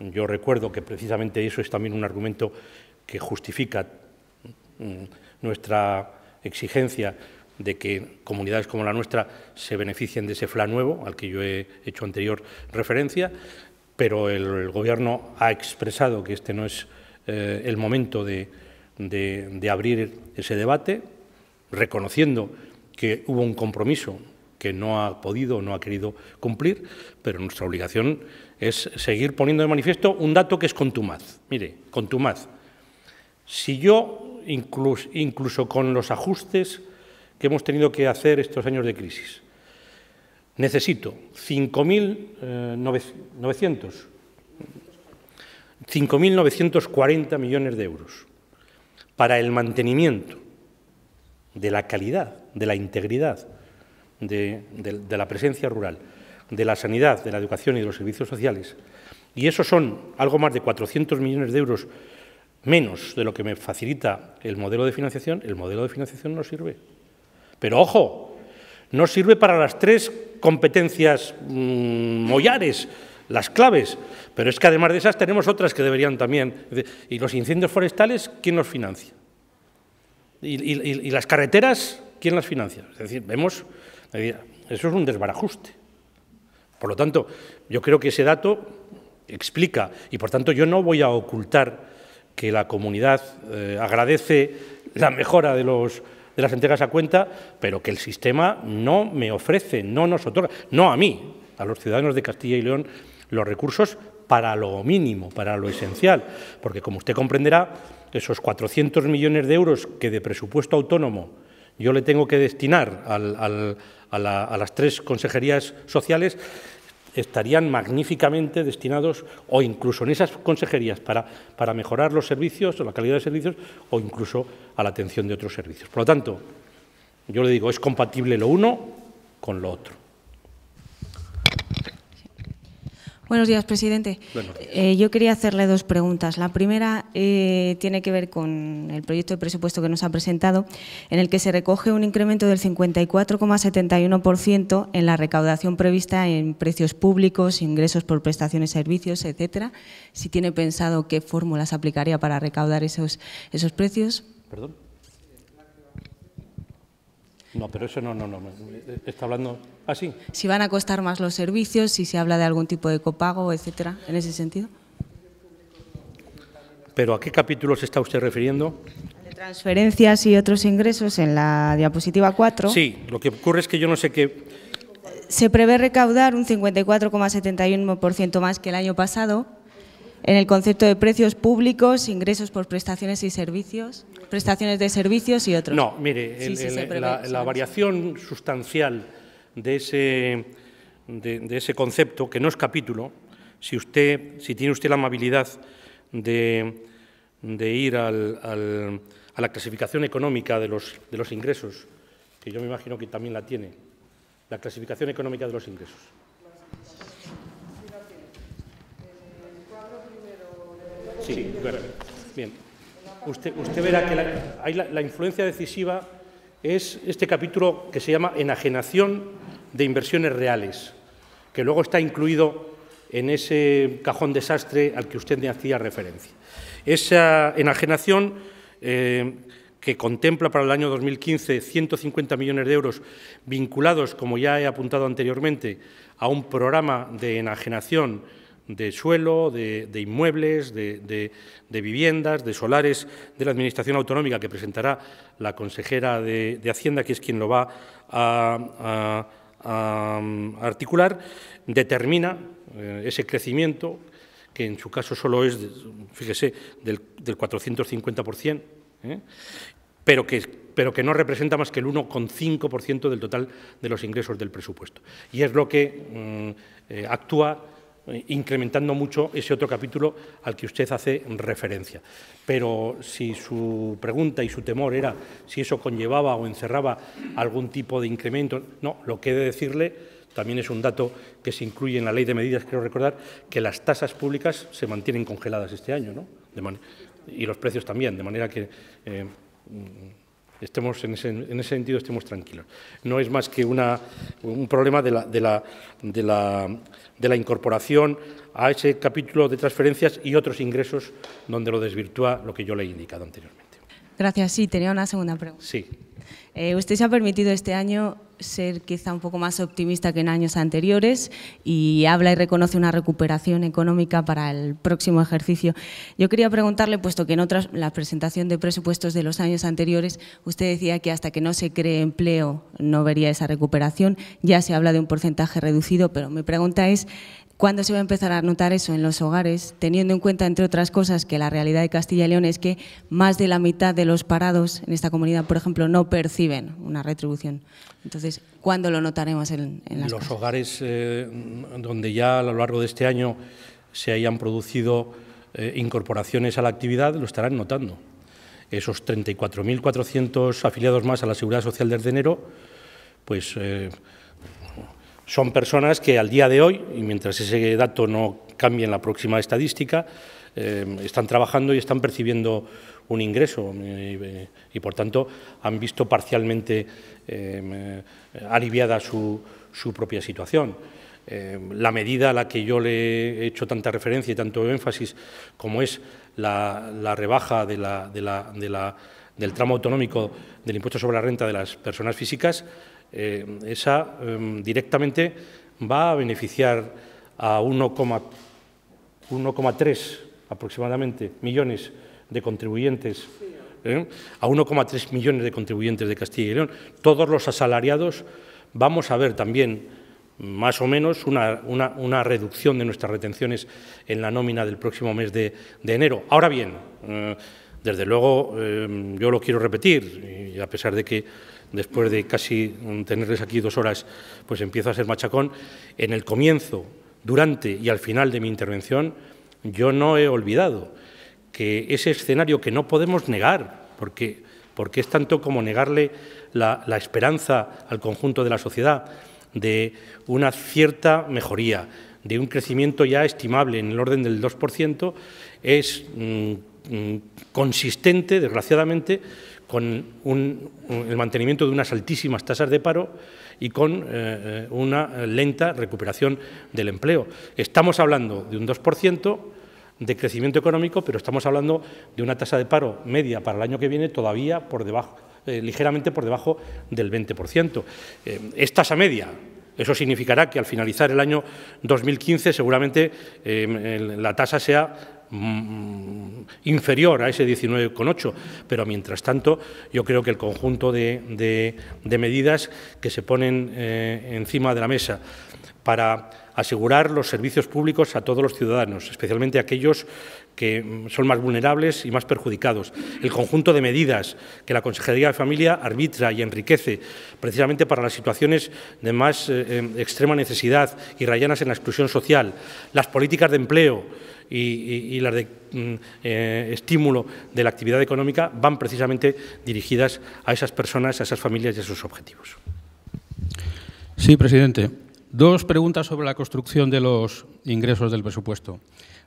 Speaker 2: Yo recuerdo que precisamente eso es también un argumento que justifica mm, nuestra exigencia de que comunidades como la nuestra se beneficien de ese FLA nuevo al que yo he hecho anterior referencia pero el, Gobierno ha expresado que este no es eh, el momento de, abrir ese debate, reconociendo que hubo un compromiso que no ha podido o no ha querido cumplir, pero nuestra obligación es seguir poniendo de manifiesto un dato que es contumaz. Mire, contumaz. Si yo, incluso, con los ajustes que hemos tenido que hacer estos años de crisis, necesito 5.940 eh, millones de euros para el mantenimiento de la calidad, de la integridad, de, la presencia rural, de la sanidad, de la educación y de los servicios sociales. Y eso son algo más de 400 millones de euros menos de lo que me facilita el modelo de financiación. El modelo de financiación no sirve. Pero ojo, no sirve para las tres competencias mm, mollares, las claves, pero es que además de esas tenemos otras que deberían también. ¿Y los incendios forestales, quién los financia? ¿Y, las carreteras, quién las financia? Es decir, vemos, eh, eso es un desbarajuste. Por lo tanto, yo creo que ese dato explica, y por tanto yo no voy a ocultar que la comunidad eh, agradece la mejora de los de las entregas a cuenta, pero que el sistema no me ofrece, no nos otorga, no a mí, a los ciudadanos de Castilla y León, los recursos para lo mínimo, para lo esencial, porque como usted comprenderá, esos 400 millones de euros que de presupuesto autónomo yo le tengo que destinar a las tres consejerías sociales, estarían magníficamente destinados o incluso en esas consejerías para, mejorar los servicios o la calidad de servicios o incluso a la atención de otros servicios. Por lo tanto, yo le digo, es compatible lo uno con lo otro.
Speaker 5: Buenos días, presidente. Eh, yo quería hacerle dos preguntas. La primera eh, tiene que ver con el proyecto de presupuesto que nos ha presentado, en el que se recoge un incremento del 54,71% en la recaudación prevista en precios públicos, ingresos por prestaciones, servicios, etcétera. Si tiene pensado qué fórmulas aplicaría para recaudar esos, esos precios.
Speaker 4: Perdón.
Speaker 2: No, pero eso no, no, no. Está hablando así.
Speaker 5: Si van a costar más los servicios, si se habla de algún tipo de copago, etcétera, en ese sentido.
Speaker 2: ¿Pero a qué capítulo se está usted refiriendo?
Speaker 5: transferencias y otros ingresos en la diapositiva 4. Sí,
Speaker 2: lo que ocurre es que yo no sé qué...
Speaker 5: Se prevé recaudar un 54,71% más que el año pasado en el concepto de precios públicos, ingresos por prestaciones y servicios prestaciones de servicios y
Speaker 2: otros. No, mire, la, variación sustancial de ese, de, ese concepto, que no es capítulo, si, usted, si tiene usted la amabilidad de, ir a la clasificación económica de los, de los ingresos, que yo me imagino que también la tiene, la clasificación económica de los ingresos. Sí, bien usted, verá que la, influencia decisiva es este capítulo que se llama Enajenación de inversiones reales, que luego está incluido en ese cajón desastre al que usted me hacía referencia. Esa enajenación eh, que contempla para el año 2015 150 millones de euros vinculados, como ya he apuntado anteriormente, a un programa de enajenación de suelo, de, inmuebles, de, viviendas, de solares de la Administración Autonómica que presentará la consejera de, Hacienda, que es quien lo va a, mm, articular, determina eh, ese crecimiento que en su caso solo es, fíjese, del, 450%, ¿eh? pero que pero que no representa más que el 1,5% del total de los ingresos del presupuesto. Y es lo que mm, eh, actúa eh, incrementando mucho ese otro capítulo al que usted hace referencia. Pero si su pregunta y su temor era si eso conllevaba o encerraba algún tipo de incremento, no, lo que he de decirle también es un dato que se incluye en la ley de medidas, creo recordar, que las tasas públicas se mantienen congeladas este año, ¿no? y los precios también, de manera que... Eh, estemos en ese, sentido estemos tranquilos. No es más que un problema de la, incorporación a ese capítulo de transferencias y otros ingresos donde lo desvirtúa lo que yo le he indicado anteriormente.
Speaker 5: Gracias, sí, tenía una segunda pregunta. Sí. Eh, usted se ha permitido este año ser quizá un poco más optimista que en años anteriores y habla y reconoce una recuperación económica para el próximo ejercicio. Yo quería preguntarle, puesto que en otras, la presentación de presupuestos de los años anteriores, usted decía que hasta que no se cree empleo no vería esa recuperación. Ya se habla de un porcentaje reducido, pero mi pregunta es, ¿Cuándo se va a empezar a notar eso en los hogares? Teniendo en cuenta, entre otras cosas, que la realidad de Castilla y León es que más de la mitad de los parados en esta comunidad, por ejemplo, no perciben una retribución. Entonces, ¿cuándo lo notaremos en, en Los
Speaker 2: hogares eh, donde ya a lo largo de este año se hayan producido eh, incorporaciones a la actividad lo estarán notando. Esos 34.400 afiliados más a la Seguridad Social desde enero, pues... Eh, son personas que al día de hoy, y mientras ese dato no cambie en la próxima estadística, eh, están trabajando y están percibiendo un ingreso eh, y, por tanto han visto parcialmente eh, aliviada su, propia situación. la medida a la que yo le he hecho tanta referencia y tanto énfasis como es la, rebaja de la del tramo autonómico del impuesto sobre la renta de las personas físicas, eh, esa em, directamente va a beneficiar a 1,3 aproximadamente millones de contribuyentes, ¿eh? a 1,3 millones de contribuyentes de Castilla y León. Todos los asalariados vamos a ver también más o menos una, reducción de nuestras retenciones en la nómina del próximo mes de, enero. Ahora bien, eh, desde luego, em, yo lo quiero repetir, y a pesar de que después de casi tenerles aquí dos horas, pues empiezo a ser machacón, en el comienzo, durante y al final de mi intervención, yo no he olvidado que ese escenario que no podemos negar, porque, porque es tanto como negarle la, esperanza al conjunto de la sociedad de una cierta mejoría, de un crecimiento ya estimable en el orden del 2%, es... Mm, Mm, consistente, desgraciadamente, con el mantenimiento de unas altísimas tasas de paro y con eh, eh, una lenta recuperación del empleo. Estamos hablando de un 2% de crecimiento económico, pero estamos hablando de una tasa de paro media para el año que viene todavía eh, ligeramente por debajo del 20%. es tasa media, eso significará que al finalizar el año 2015 seguramente la tasa sea Mm, inferior a ese 19,8, pero mientras tanto yo creo que el conjunto de, medidas que se ponen eh, encima de la mesa para asegurar los servicios públicos a todos los ciudadanos, especialmente aquellos que son más vulnerables y más perjudicados. El conjunto de medidas que la Consejería de Familia arbitra y enriquece precisamente para las situaciones de más eh, eh, extrema necesidad y rayanas en la exclusión social. Las políticas de empleo y, las de mm, eh, estímulo de la actividad económica van precisamente dirigidas a esas personas, a esas
Speaker 4: familias y a sus objetivos. Sí, presidente. Dos preguntas sobre la construcción de los ingresos del presupuesto.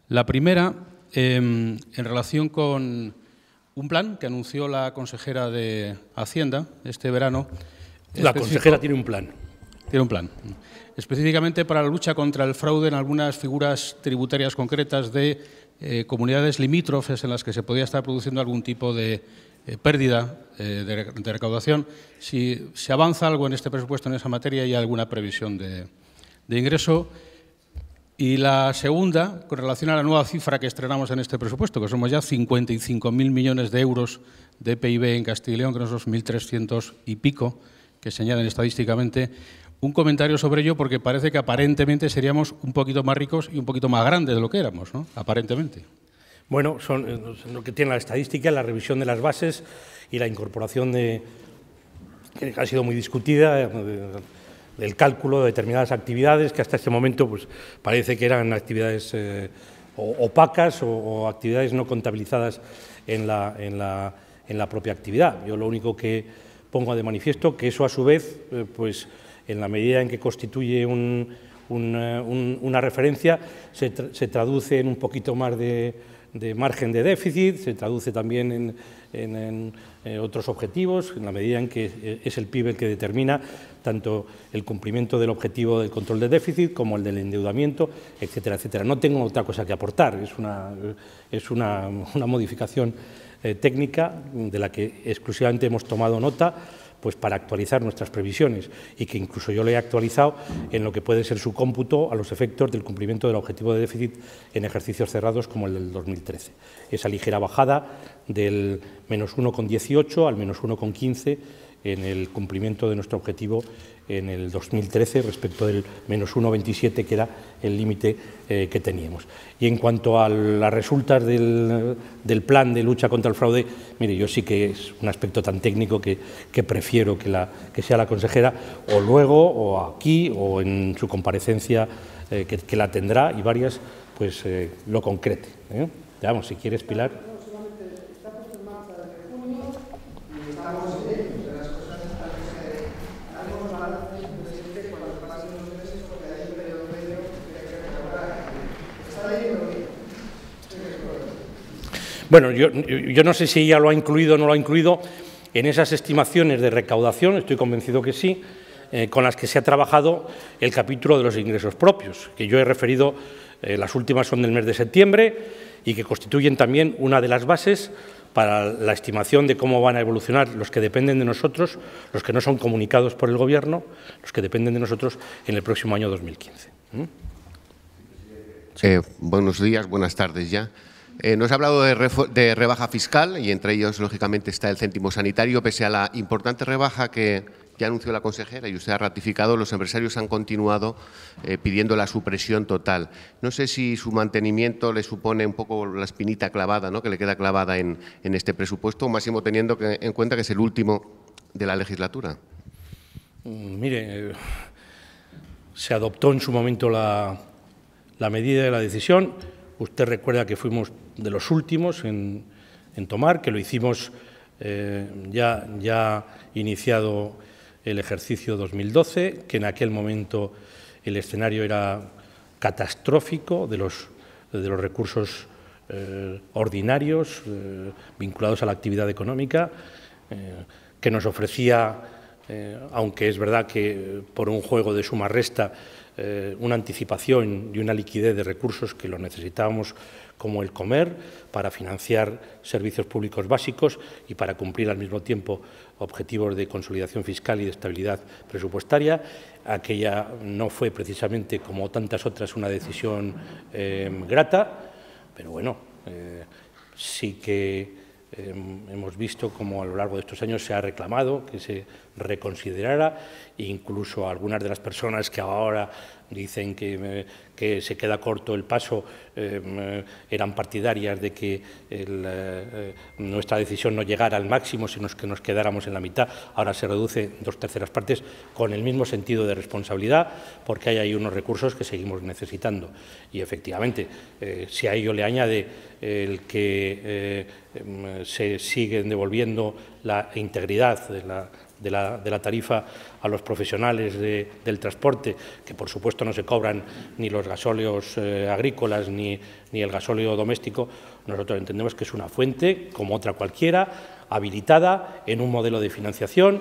Speaker 4: La primera Em, en relación con un plan que anunció la consejera de Hacienda este verano. La consejera tiene un plan. Tiene un plan. Específicamente para la lucha contra el fraude en algunas figuras tributarias concretas de eh, comunidades limítrofes en las que se podía estar produciendo algún tipo de eh, pérdida eh, de, recaudación. Si se avanza algo en este presupuesto en esa materia y alguna previsión de ingreso. Y la segunda, con relación a la nueva cifra que estrenamos en este presupuesto, que somos ya 55.000 millones de euros de PIB en Castilla y León, que son esos 1.300 y pico que se estadísticamente, un comentario sobre ello porque parece que aparentemente seríamos un poquito más ricos y un poquito más grandes de lo que éramos, ¿no? Aparentemente. Bueno, son eh,
Speaker 2: lo que tiene la estadística, la revisión de las bases y la incorporación de que ha sido muy discutida eh, del cálculo de determinadas actividades que hasta este momento pues, parece que eran actividades eh, opacas o, actividades no contabilizadas en la, en, la, propia actividad. Yo lo único que pongo de manifiesto que eso a su vez, eh, pues en la medida en que constituye eh, una referencia, se, traduce en un poquito más de, de, margen de déficit, se traduce también en, en eh, otros objetivos, en la medida en que eh, es el PIB el que determina tanto el cumplimiento del objetivo del control de déficit como el del endeudamiento, etcétera, etcétera. No tengo otra cosa que aportar, es una, es una, modificación eh, técnica de la que exclusivamente hemos tomado nota pues para actualizar nuestras previsiones y que incluso yo le he actualizado en lo que puede ser su cómputo a los efectos del cumplimiento del objetivo de déficit en ejercicios cerrados como el del 2013. Esa ligera bajada del menos 1,18 al menos 1,15 en el cumplimiento de nuestro objetivo en el 2013 respecto del menos 1,27 que era el límite eh, que teníamos. Y en cuanto a las resultas del, plan de lucha contra el fraude, mire, yo sí que es un aspecto tan técnico que, prefiero que, sea la consejera o luego o aquí o en su comparecencia eh, que, la tendrá y varias, pues eh, lo concrete. Vamos, si quieres, Pilar. Bueno, yo, no sé si ella lo ha incluido o no lo ha incluido en esas estimaciones de recaudación, estoy convencido que sí, eh, con las que se ha trabajado el capítulo de los ingresos propios, que yo he referido, eh, las últimas son del mes de septiembre y que constituyen también una de las bases para la estimación de cómo van a evolucionar los que dependen de nosotros, los que no son comunicados por el Gobierno, los que dependen de nosotros en el próximo año 2015. ¿Mm?
Speaker 4: Eh, buenos días, buenas tardes ya. Eh, nos ha hablado de, rebaja fiscal y entre ellos, lógicamente, está el céntimo sanitario. Pese a la importante rebaja que ya anunció la consejera y usted ha ratificado, los empresarios han continuado eh, pidiendo la supresión total. No sé si su mantenimiento le supone un poco la espinita clavada, ¿no? que le queda clavada en, este presupuesto, máximo teniendo en cuenta que es el último de la legislatura.
Speaker 2: Mm, mire, eh, se adoptó en su momento la, la medida de la decisión Usted recuerda que fuimos de los últimos en, tomar, que lo hicimos eh, ya, iniciado el ejercicio 2012, que en aquel momento el escenario era catastrófico de los, recursos eh, ordinarios eh, vinculados a la actividad económica, que nos ofrecía, aunque es verdad que por un juego de suma-resta, eh, una anticipación y una liquidez de recursos que lo necesitábamos como el comer para financiar servicios públicos básicos y para cumplir al mismo tiempo objetivos de consolidación fiscal y de estabilidad presupuestaria. Aquella no fue precisamente, como tantas otras, una decisión eh, grata, pero bueno, eh, sí que Em, hemos visto cómo a lo largo de estos años se ha reclamado que se reconsiderara, incluso algunas de las personas que ahora dicen eh, que, se queda corto el paso, eh, eh, eran partidarias de que nuestra decisión no llegara al máximo, sino que nos quedáramos en la mitad, ahora se reduce dos terceras partes con el mismo sentido de responsabilidad, porque hay ahí unos recursos que seguimos necesitando. Y efectivamente, si a ello le añade el que em, se siguen devolviendo la integridad de la de la, tarifa a los profesionales del transporte, que por supuesto no se cobran ni los gasóleos eh, agrícolas ni, el gasóleo doméstico, nosotros entendemos que es una fuente, como otra cualquiera, habilitada en un modelo de financiación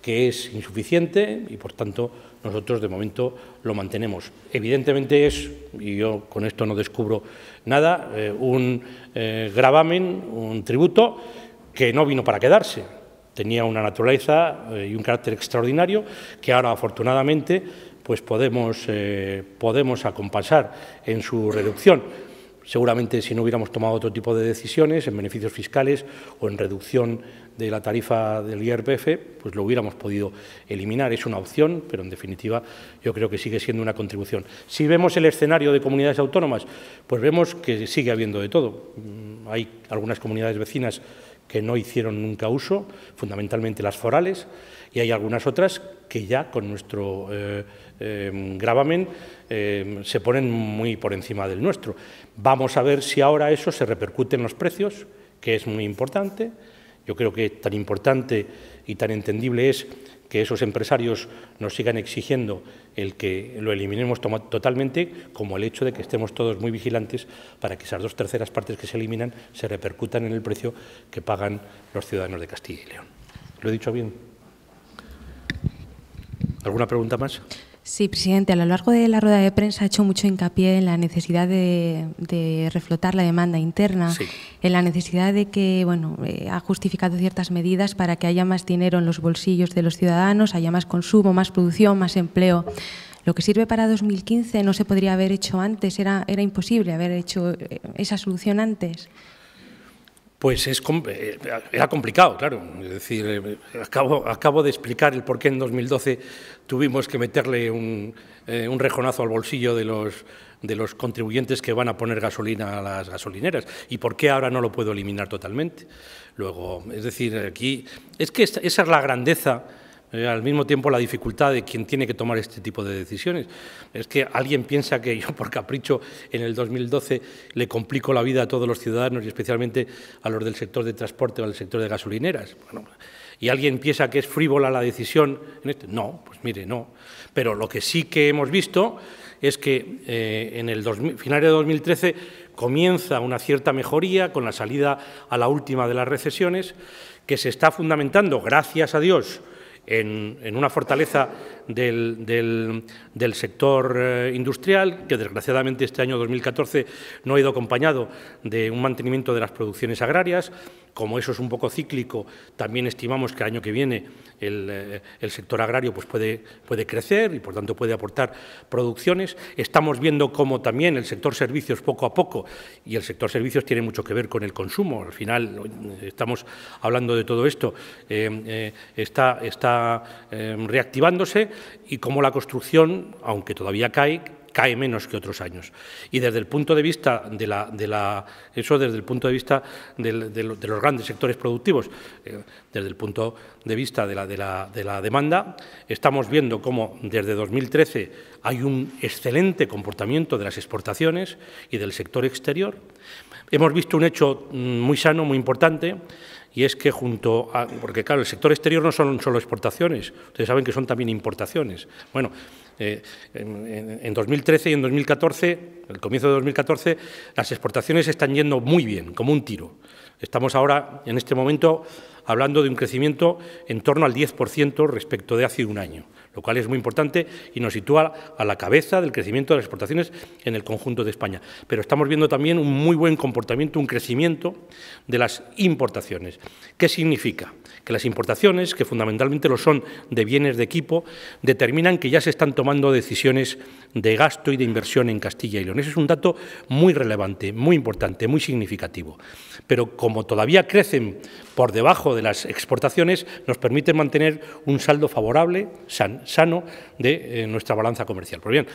Speaker 2: que es insuficiente y, por tanto, nosotros de momento lo mantenemos. Evidentemente es, y yo con esto no descubro nada, eh, un eh, gravamen, un tributo que no vino para quedarse. Tenía una naturaleza eh, y un carácter extraordinario que ahora afortunadamente pues podemos, eh, podemos acompasar en su reducción. Seguramente si no hubiéramos tomado otro tipo de decisiones en beneficios fiscales o en reducción de la tarifa del IRPF, pues lo hubiéramos podido eliminar. Es una opción, pero en definitiva yo creo que sigue siendo una contribución. Si vemos el escenario de comunidades autónomas, pues vemos que sigue habiendo de todo. Mm, hay algunas comunidades vecinas que no hicieron nunca uso, fundamentalmente las forales, y hay algunas otras que ya con nuestro eh, em, gravamen em, se ponen muy por encima del nuestro. Vamos a ver si ahora eso se repercute en los precios, que es muy importante. Yo creo que tan importante y tan entendible es que esos empresarios nos sigan exigiendo el que lo eliminemos totalmente, como el hecho de que estemos todos muy vigilantes para que esas dos terceras partes que se eliminan se repercutan en el precio que pagan los ciudadanos de Castilla y León. ¿Lo he dicho bien? ¿Alguna pregunta más?
Speaker 5: Sí, presidente. A lo largo de la rueda de prensa ha hecho mucho hincapié en la necesidad de, reflotar la demanda interna, en la necesidad de que, bueno, eh, ha justificado ciertas medidas para que haya más dinero en los bolsillos de los ciudadanos, haya más consumo, más producción, más empleo. Lo que sirve para 2015 no se podría haber hecho antes, era, era imposible haber hecho eh, esa solución antes.
Speaker 2: Pues es, eh, era complicado, claro. Es decir, acabo, acabo de explicar el porqué en 2012 tuvimos que meterle eh, un, rejonazo al bolsillo de los, de los contribuyentes que van a poner gasolina a las gasolineras. ¿Y por qué ahora no lo puedo eliminar totalmente? Luego, es decir, aquí es que esa es la grandeza eh, al mismo tiempo la dificultad de quien tiene que tomar este tipo de decisiones. Es que alguien piensa que yo <laughs> por capricho en el 2012 le complico la vida a todos los ciudadanos y especialmente a los del sector de transporte o al sector de gasolineras. Bueno, y alguien piensa que es frívola la decisión, este, no, pues mire, no. Pero lo que sí que hemos visto es que eh, en el final de 2013 comienza una cierta mejoría con la salida a la última de las recesiones, que se está fundamentando, gracias a Dios, en una fortaleza del, sector eh, industrial, que desgraciadamente este año 2014 no ha ido acompañado de un mantenimiento de las producciones agrarias. Como eso es un poco cíclico, también estimamos que el año que viene eh, el, sector agrario pues puede, puede crecer y, por tanto, puede aportar producciones. Estamos viendo cómo también el sector servicios poco a poco, y el sector servicios tiene mucho que ver con el consumo, al final eh, estamos hablando de todo esto, está, está reactivándose y cómo la construcción, aunque todavía cae, cae menos que otros años. Y desde el punto de vista de eso desde el punto de vista los grandes sectores productivos, eh, desde el punto de vista de la, de la demanda, estamos viendo cómo desde 2013 hay un excelente comportamiento de las exportaciones y del sector exterior. Hemos visto un hecho mm, muy sano, muy importante, y es que junto a, porque claro, el sector exterior no son solo exportaciones, ustedes saben que son también importaciones. Bueno, eh, en, en, 2013 y en 2014, el comienzo de 2014, las exportaciones están yendo muy bien, como un tiro. Estamos ahora, en este momento, hablando de un crecimiento en torno al 10% respecto de hace un año lo cual es muy importante y nos sitúa a la cabeza del crecimiento de las exportaciones en el conjunto de España. Pero estamos viendo también un muy buen comportamiento, un crecimiento de las importaciones. ¿Qué significa? Que las importaciones, que fundamentalmente lo son de bienes de equipo, determinan que ya se están tomando decisiones de gasto y de inversión en Castilla y León. Ese es un dato muy relevante, muy importante, muy significativo. Pero como todavía crecen por debajo de las exportaciones, nos permite mantener un saldo favorable, sano sano de eh, nuestra balanza comercial. Pues bien,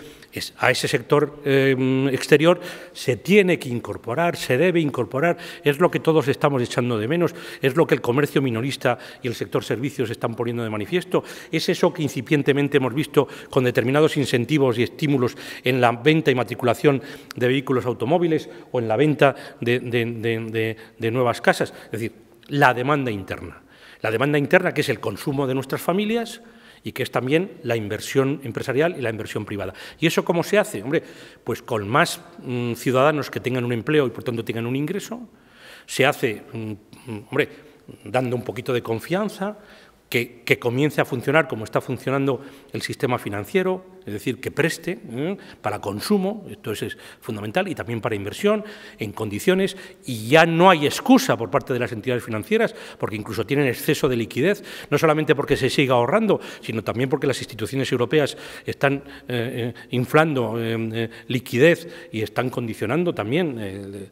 Speaker 2: a ese sector em, exterior se tiene que incorporar, se debe incorporar, es lo que todos estamos echando de menos, es lo que el comercio minorista y el sector servicios están poniendo de manifiesto, es eso que incipientemente hemos visto con determinados incentivos y estímulos en la venta y matriculación de vehículos automóviles o en la venta de nuevas casas, es decir, la demanda interna. La demanda interna, que es el consumo de nuestras familias, y que es también la inversión empresarial y la inversión privada. ¿Y eso cómo se hace? Hombre, pues con más mm, ciudadanos que tengan un empleo y por tanto tengan un ingreso, se hace, mm, mm, hombre, dando un poquito de confianza, que, comience a funcionar como está funcionando el sistema financiero, es decir, que preste para consumo, esto es, fundamental, y también para inversión en condiciones, y ya no hay excusa por parte de las entidades financieras, porque incluso tienen exceso de liquidez, no solamente porque se siga ahorrando, sino también porque las instituciones europeas están eh, eh, inflando em, eh, liquidez y están condicionando también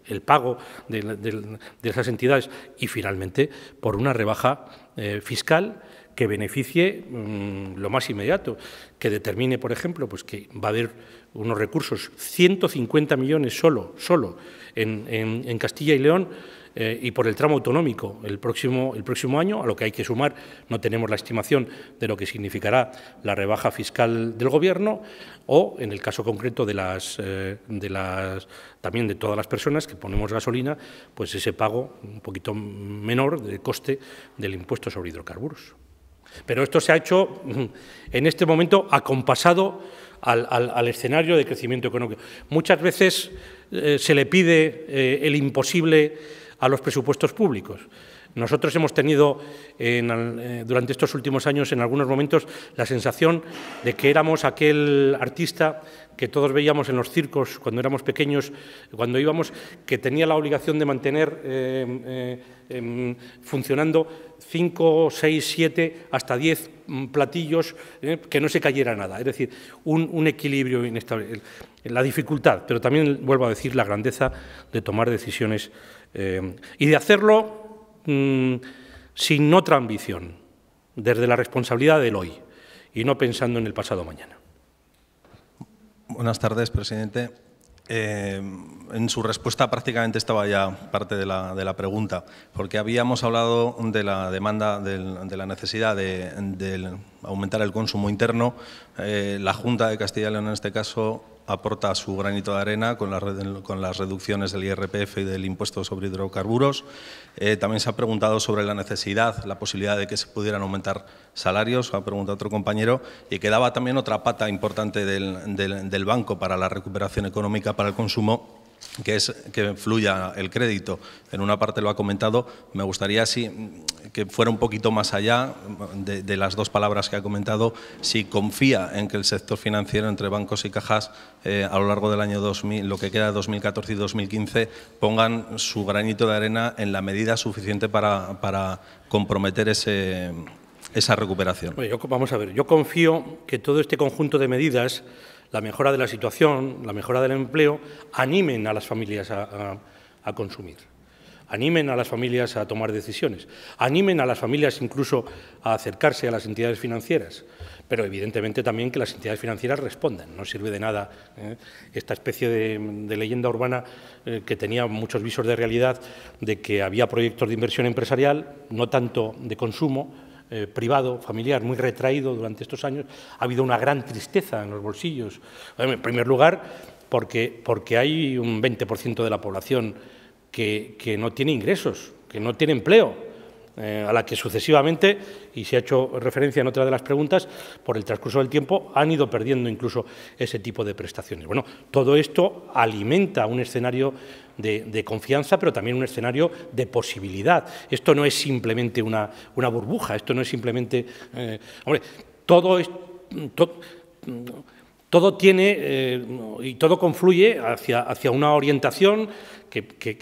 Speaker 2: el, pago de esas entidades, y finalmente por una rebaja eh, fiscal que beneficie mm, lo más inmediato, que determine, por ejemplo, pues que va a haber unos recursos, 150 millones solo, solo en Castilla y León, eh, y por el tramo autonómico el próximo, el próximo año, a lo que hay que sumar, no tenemos la estimación de lo que significará la rebaja fiscal del Gobierno, o en el caso concreto de las, eh, de las también de todas las personas que ponemos gasolina, pues ese pago un poquito menor de coste del impuesto sobre hidrocarburos. Pero esto se ha hecho mm, en este momento acompasado al, escenario de crecimiento económico. Muchas veces eh, se le pide el imposible a los presupuestos públicos. Nosotros hemos tenido eh, durante estos últimos años en algunos momentos la sensación de que éramos aquel artista que todos veíamos en los circos cuando éramos pequeños, cuando íbamos, que tenía la obligación de mantener eh, eh, em, funcionando cinco, seis, siete, hasta diez mm, platillos que no se cayera nada. Es decir, un equilibrio inestable. La dificultad, pero también, vuelvo a decir, la grandeza de tomar decisiones eh, y de hacerlo mm, sin otra ambición, desde la responsabilidad del
Speaker 6: hoy y no pensando en el pasado mañana. Buenas tardes, presidente. Eh, en su respuesta prácticamente estaba ya parte de la, pregunta, porque habíamos hablado de la demanda, de la necesidad de, aumentar el consumo interno. Eh, la Junta de Castilla y León en este caso aporta su granito de arena con, con las reducciones del IRPF y del impuesto sobre hidrocarburos. Eh, también se ha preguntado sobre la necesidad, la posibilidad de que se pudieran aumentar salarios, ha preguntado otro compañero, y quedaba también otra pata importante del banco para la recuperación económica, para el consumo, que es que fluya el crédito. En una parte lo ha comentado, me gustaría si, que fuera un poquito más allá de, las dos palabras que ha comentado, si confía en que el sector financiero entre bancos y cajas eh, a lo largo del año 2000, lo que queda 2014 y 2015, pongan su granito de arena en la medida suficiente para, comprometer ese, esa recuperación. yo,
Speaker 2: vamos a ver, yo confío que todo este conjunto de medidas la mejora de la situación, la mejora del empleo, animen a las familias a, consumir, animen a las familias a tomar decisiones, animen a las familias incluso a acercarse a las entidades financieras, pero evidentemente también que las entidades financieras respondan. No sirve de nada ¿eh? esta especie de, leyenda urbana eh, que tenía muchos visos de realidad de que había proyectos de inversión empresarial, no tanto de consumo, eh, privado, familiar, muy retraído durante estos años, ha habido una gran tristeza en los bolsillos. Em, en primer lugar, porque, porque hay un 20% de la población que, que no tiene ingresos, que no tiene empleo eh, a la que sucesivamente, y se ha hecho referencia en otra de las preguntas, por el transcurso del tiempo han ido perdiendo incluso ese tipo de prestaciones. Bueno, todo esto alimenta un escenario de, confianza, pero también un escenario de posibilidad. Esto no es simplemente una, burbuja, esto no es simplemente... Eh, hombre, todo es... todo tiene eh, y todo confluye hacia, hacia una orientación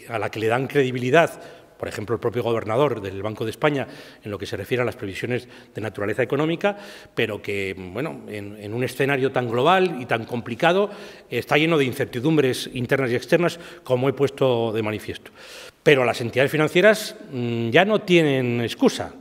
Speaker 2: a la que le dan credibilidad por ejemplo, el propio gobernador del Banco de España en lo que se refiere a las previsiones de naturaleza económica, pero que, bueno, en, un escenario tan global y tan complicado está lleno de incertidumbres internas y externas, como he puesto de manifiesto. Pero las entidades financieras mm, ya no tienen excusa.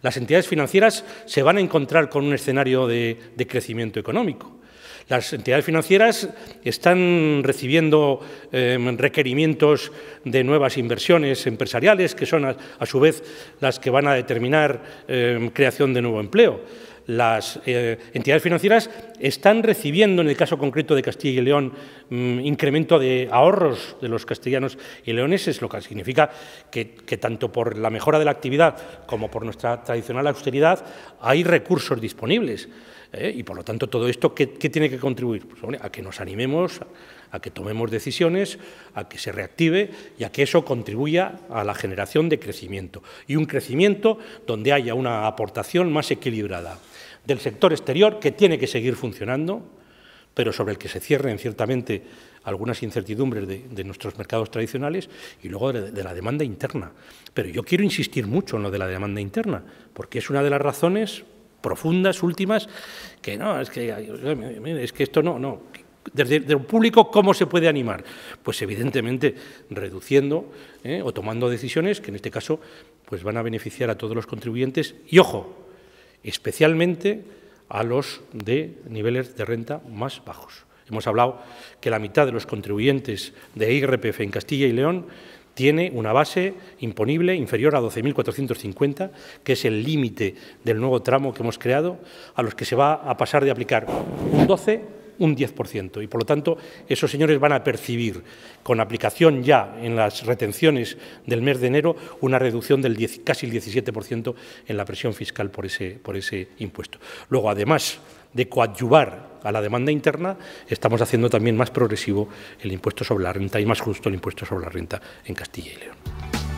Speaker 2: Las entidades financieras se van a encontrar con un escenario de crecimiento económico. Las entidades financieras están recibiendo em, requerimientos de nuevas inversiones empresariales, que son a, su vez las que van a determinar em, creación de nuevo empleo las eh, entidades financieras están recibiendo, en el caso concreto de Castilla y León, mm, incremento de ahorros de los castellanos y leoneses, lo que significa que, tanto por la mejora de la actividad como por nuestra tradicional austeridad hay recursos disponibles. ¿eh? Y por lo tanto, todo esto, ¿qué, tiene que contribuir? Pues, a que nos animemos a que tomemos decisiones, a que se reactive y a que eso contribuya a la generación de crecimiento. Y un crecimiento donde haya una aportación más equilibrada del sector exterior, que tiene que seguir funcionando, pero sobre el que se cierren ciertamente algunas incertidumbres de, nuestros mercados tradicionales y luego de, la demanda interna. Pero yo quiero insistir mucho en lo de la demanda interna, porque es una de las razones profundas, últimas, que no, es que, es que esto no, no, desde, público, ¿cómo se puede animar? Pues evidentemente reduciendo ¿eh? o tomando decisiones que en este caso pues van a beneficiar a todos los contribuyentes y, ojo, especialmente a los de niveles de renta más bajos. Hemos hablado que la mitad de los contribuyentes de IRPF en Castilla y León tiene una base imponible inferior a 12.450, que es el límite del nuevo tramo que hemos creado, a los que se va a pasar de aplicar un 12 un 10%. Y por lo tanto, esos señores van a percibir, con aplicación ya en las retenciones del mes de enero, una reducción del casi el 17% en la presión fiscal por ese, por ese impuesto. Luego, además de coadyuvar a la demanda interna, estamos haciendo también más progresivo el impuesto sobre la renta y más justo el impuesto sobre la renta en Castilla y León.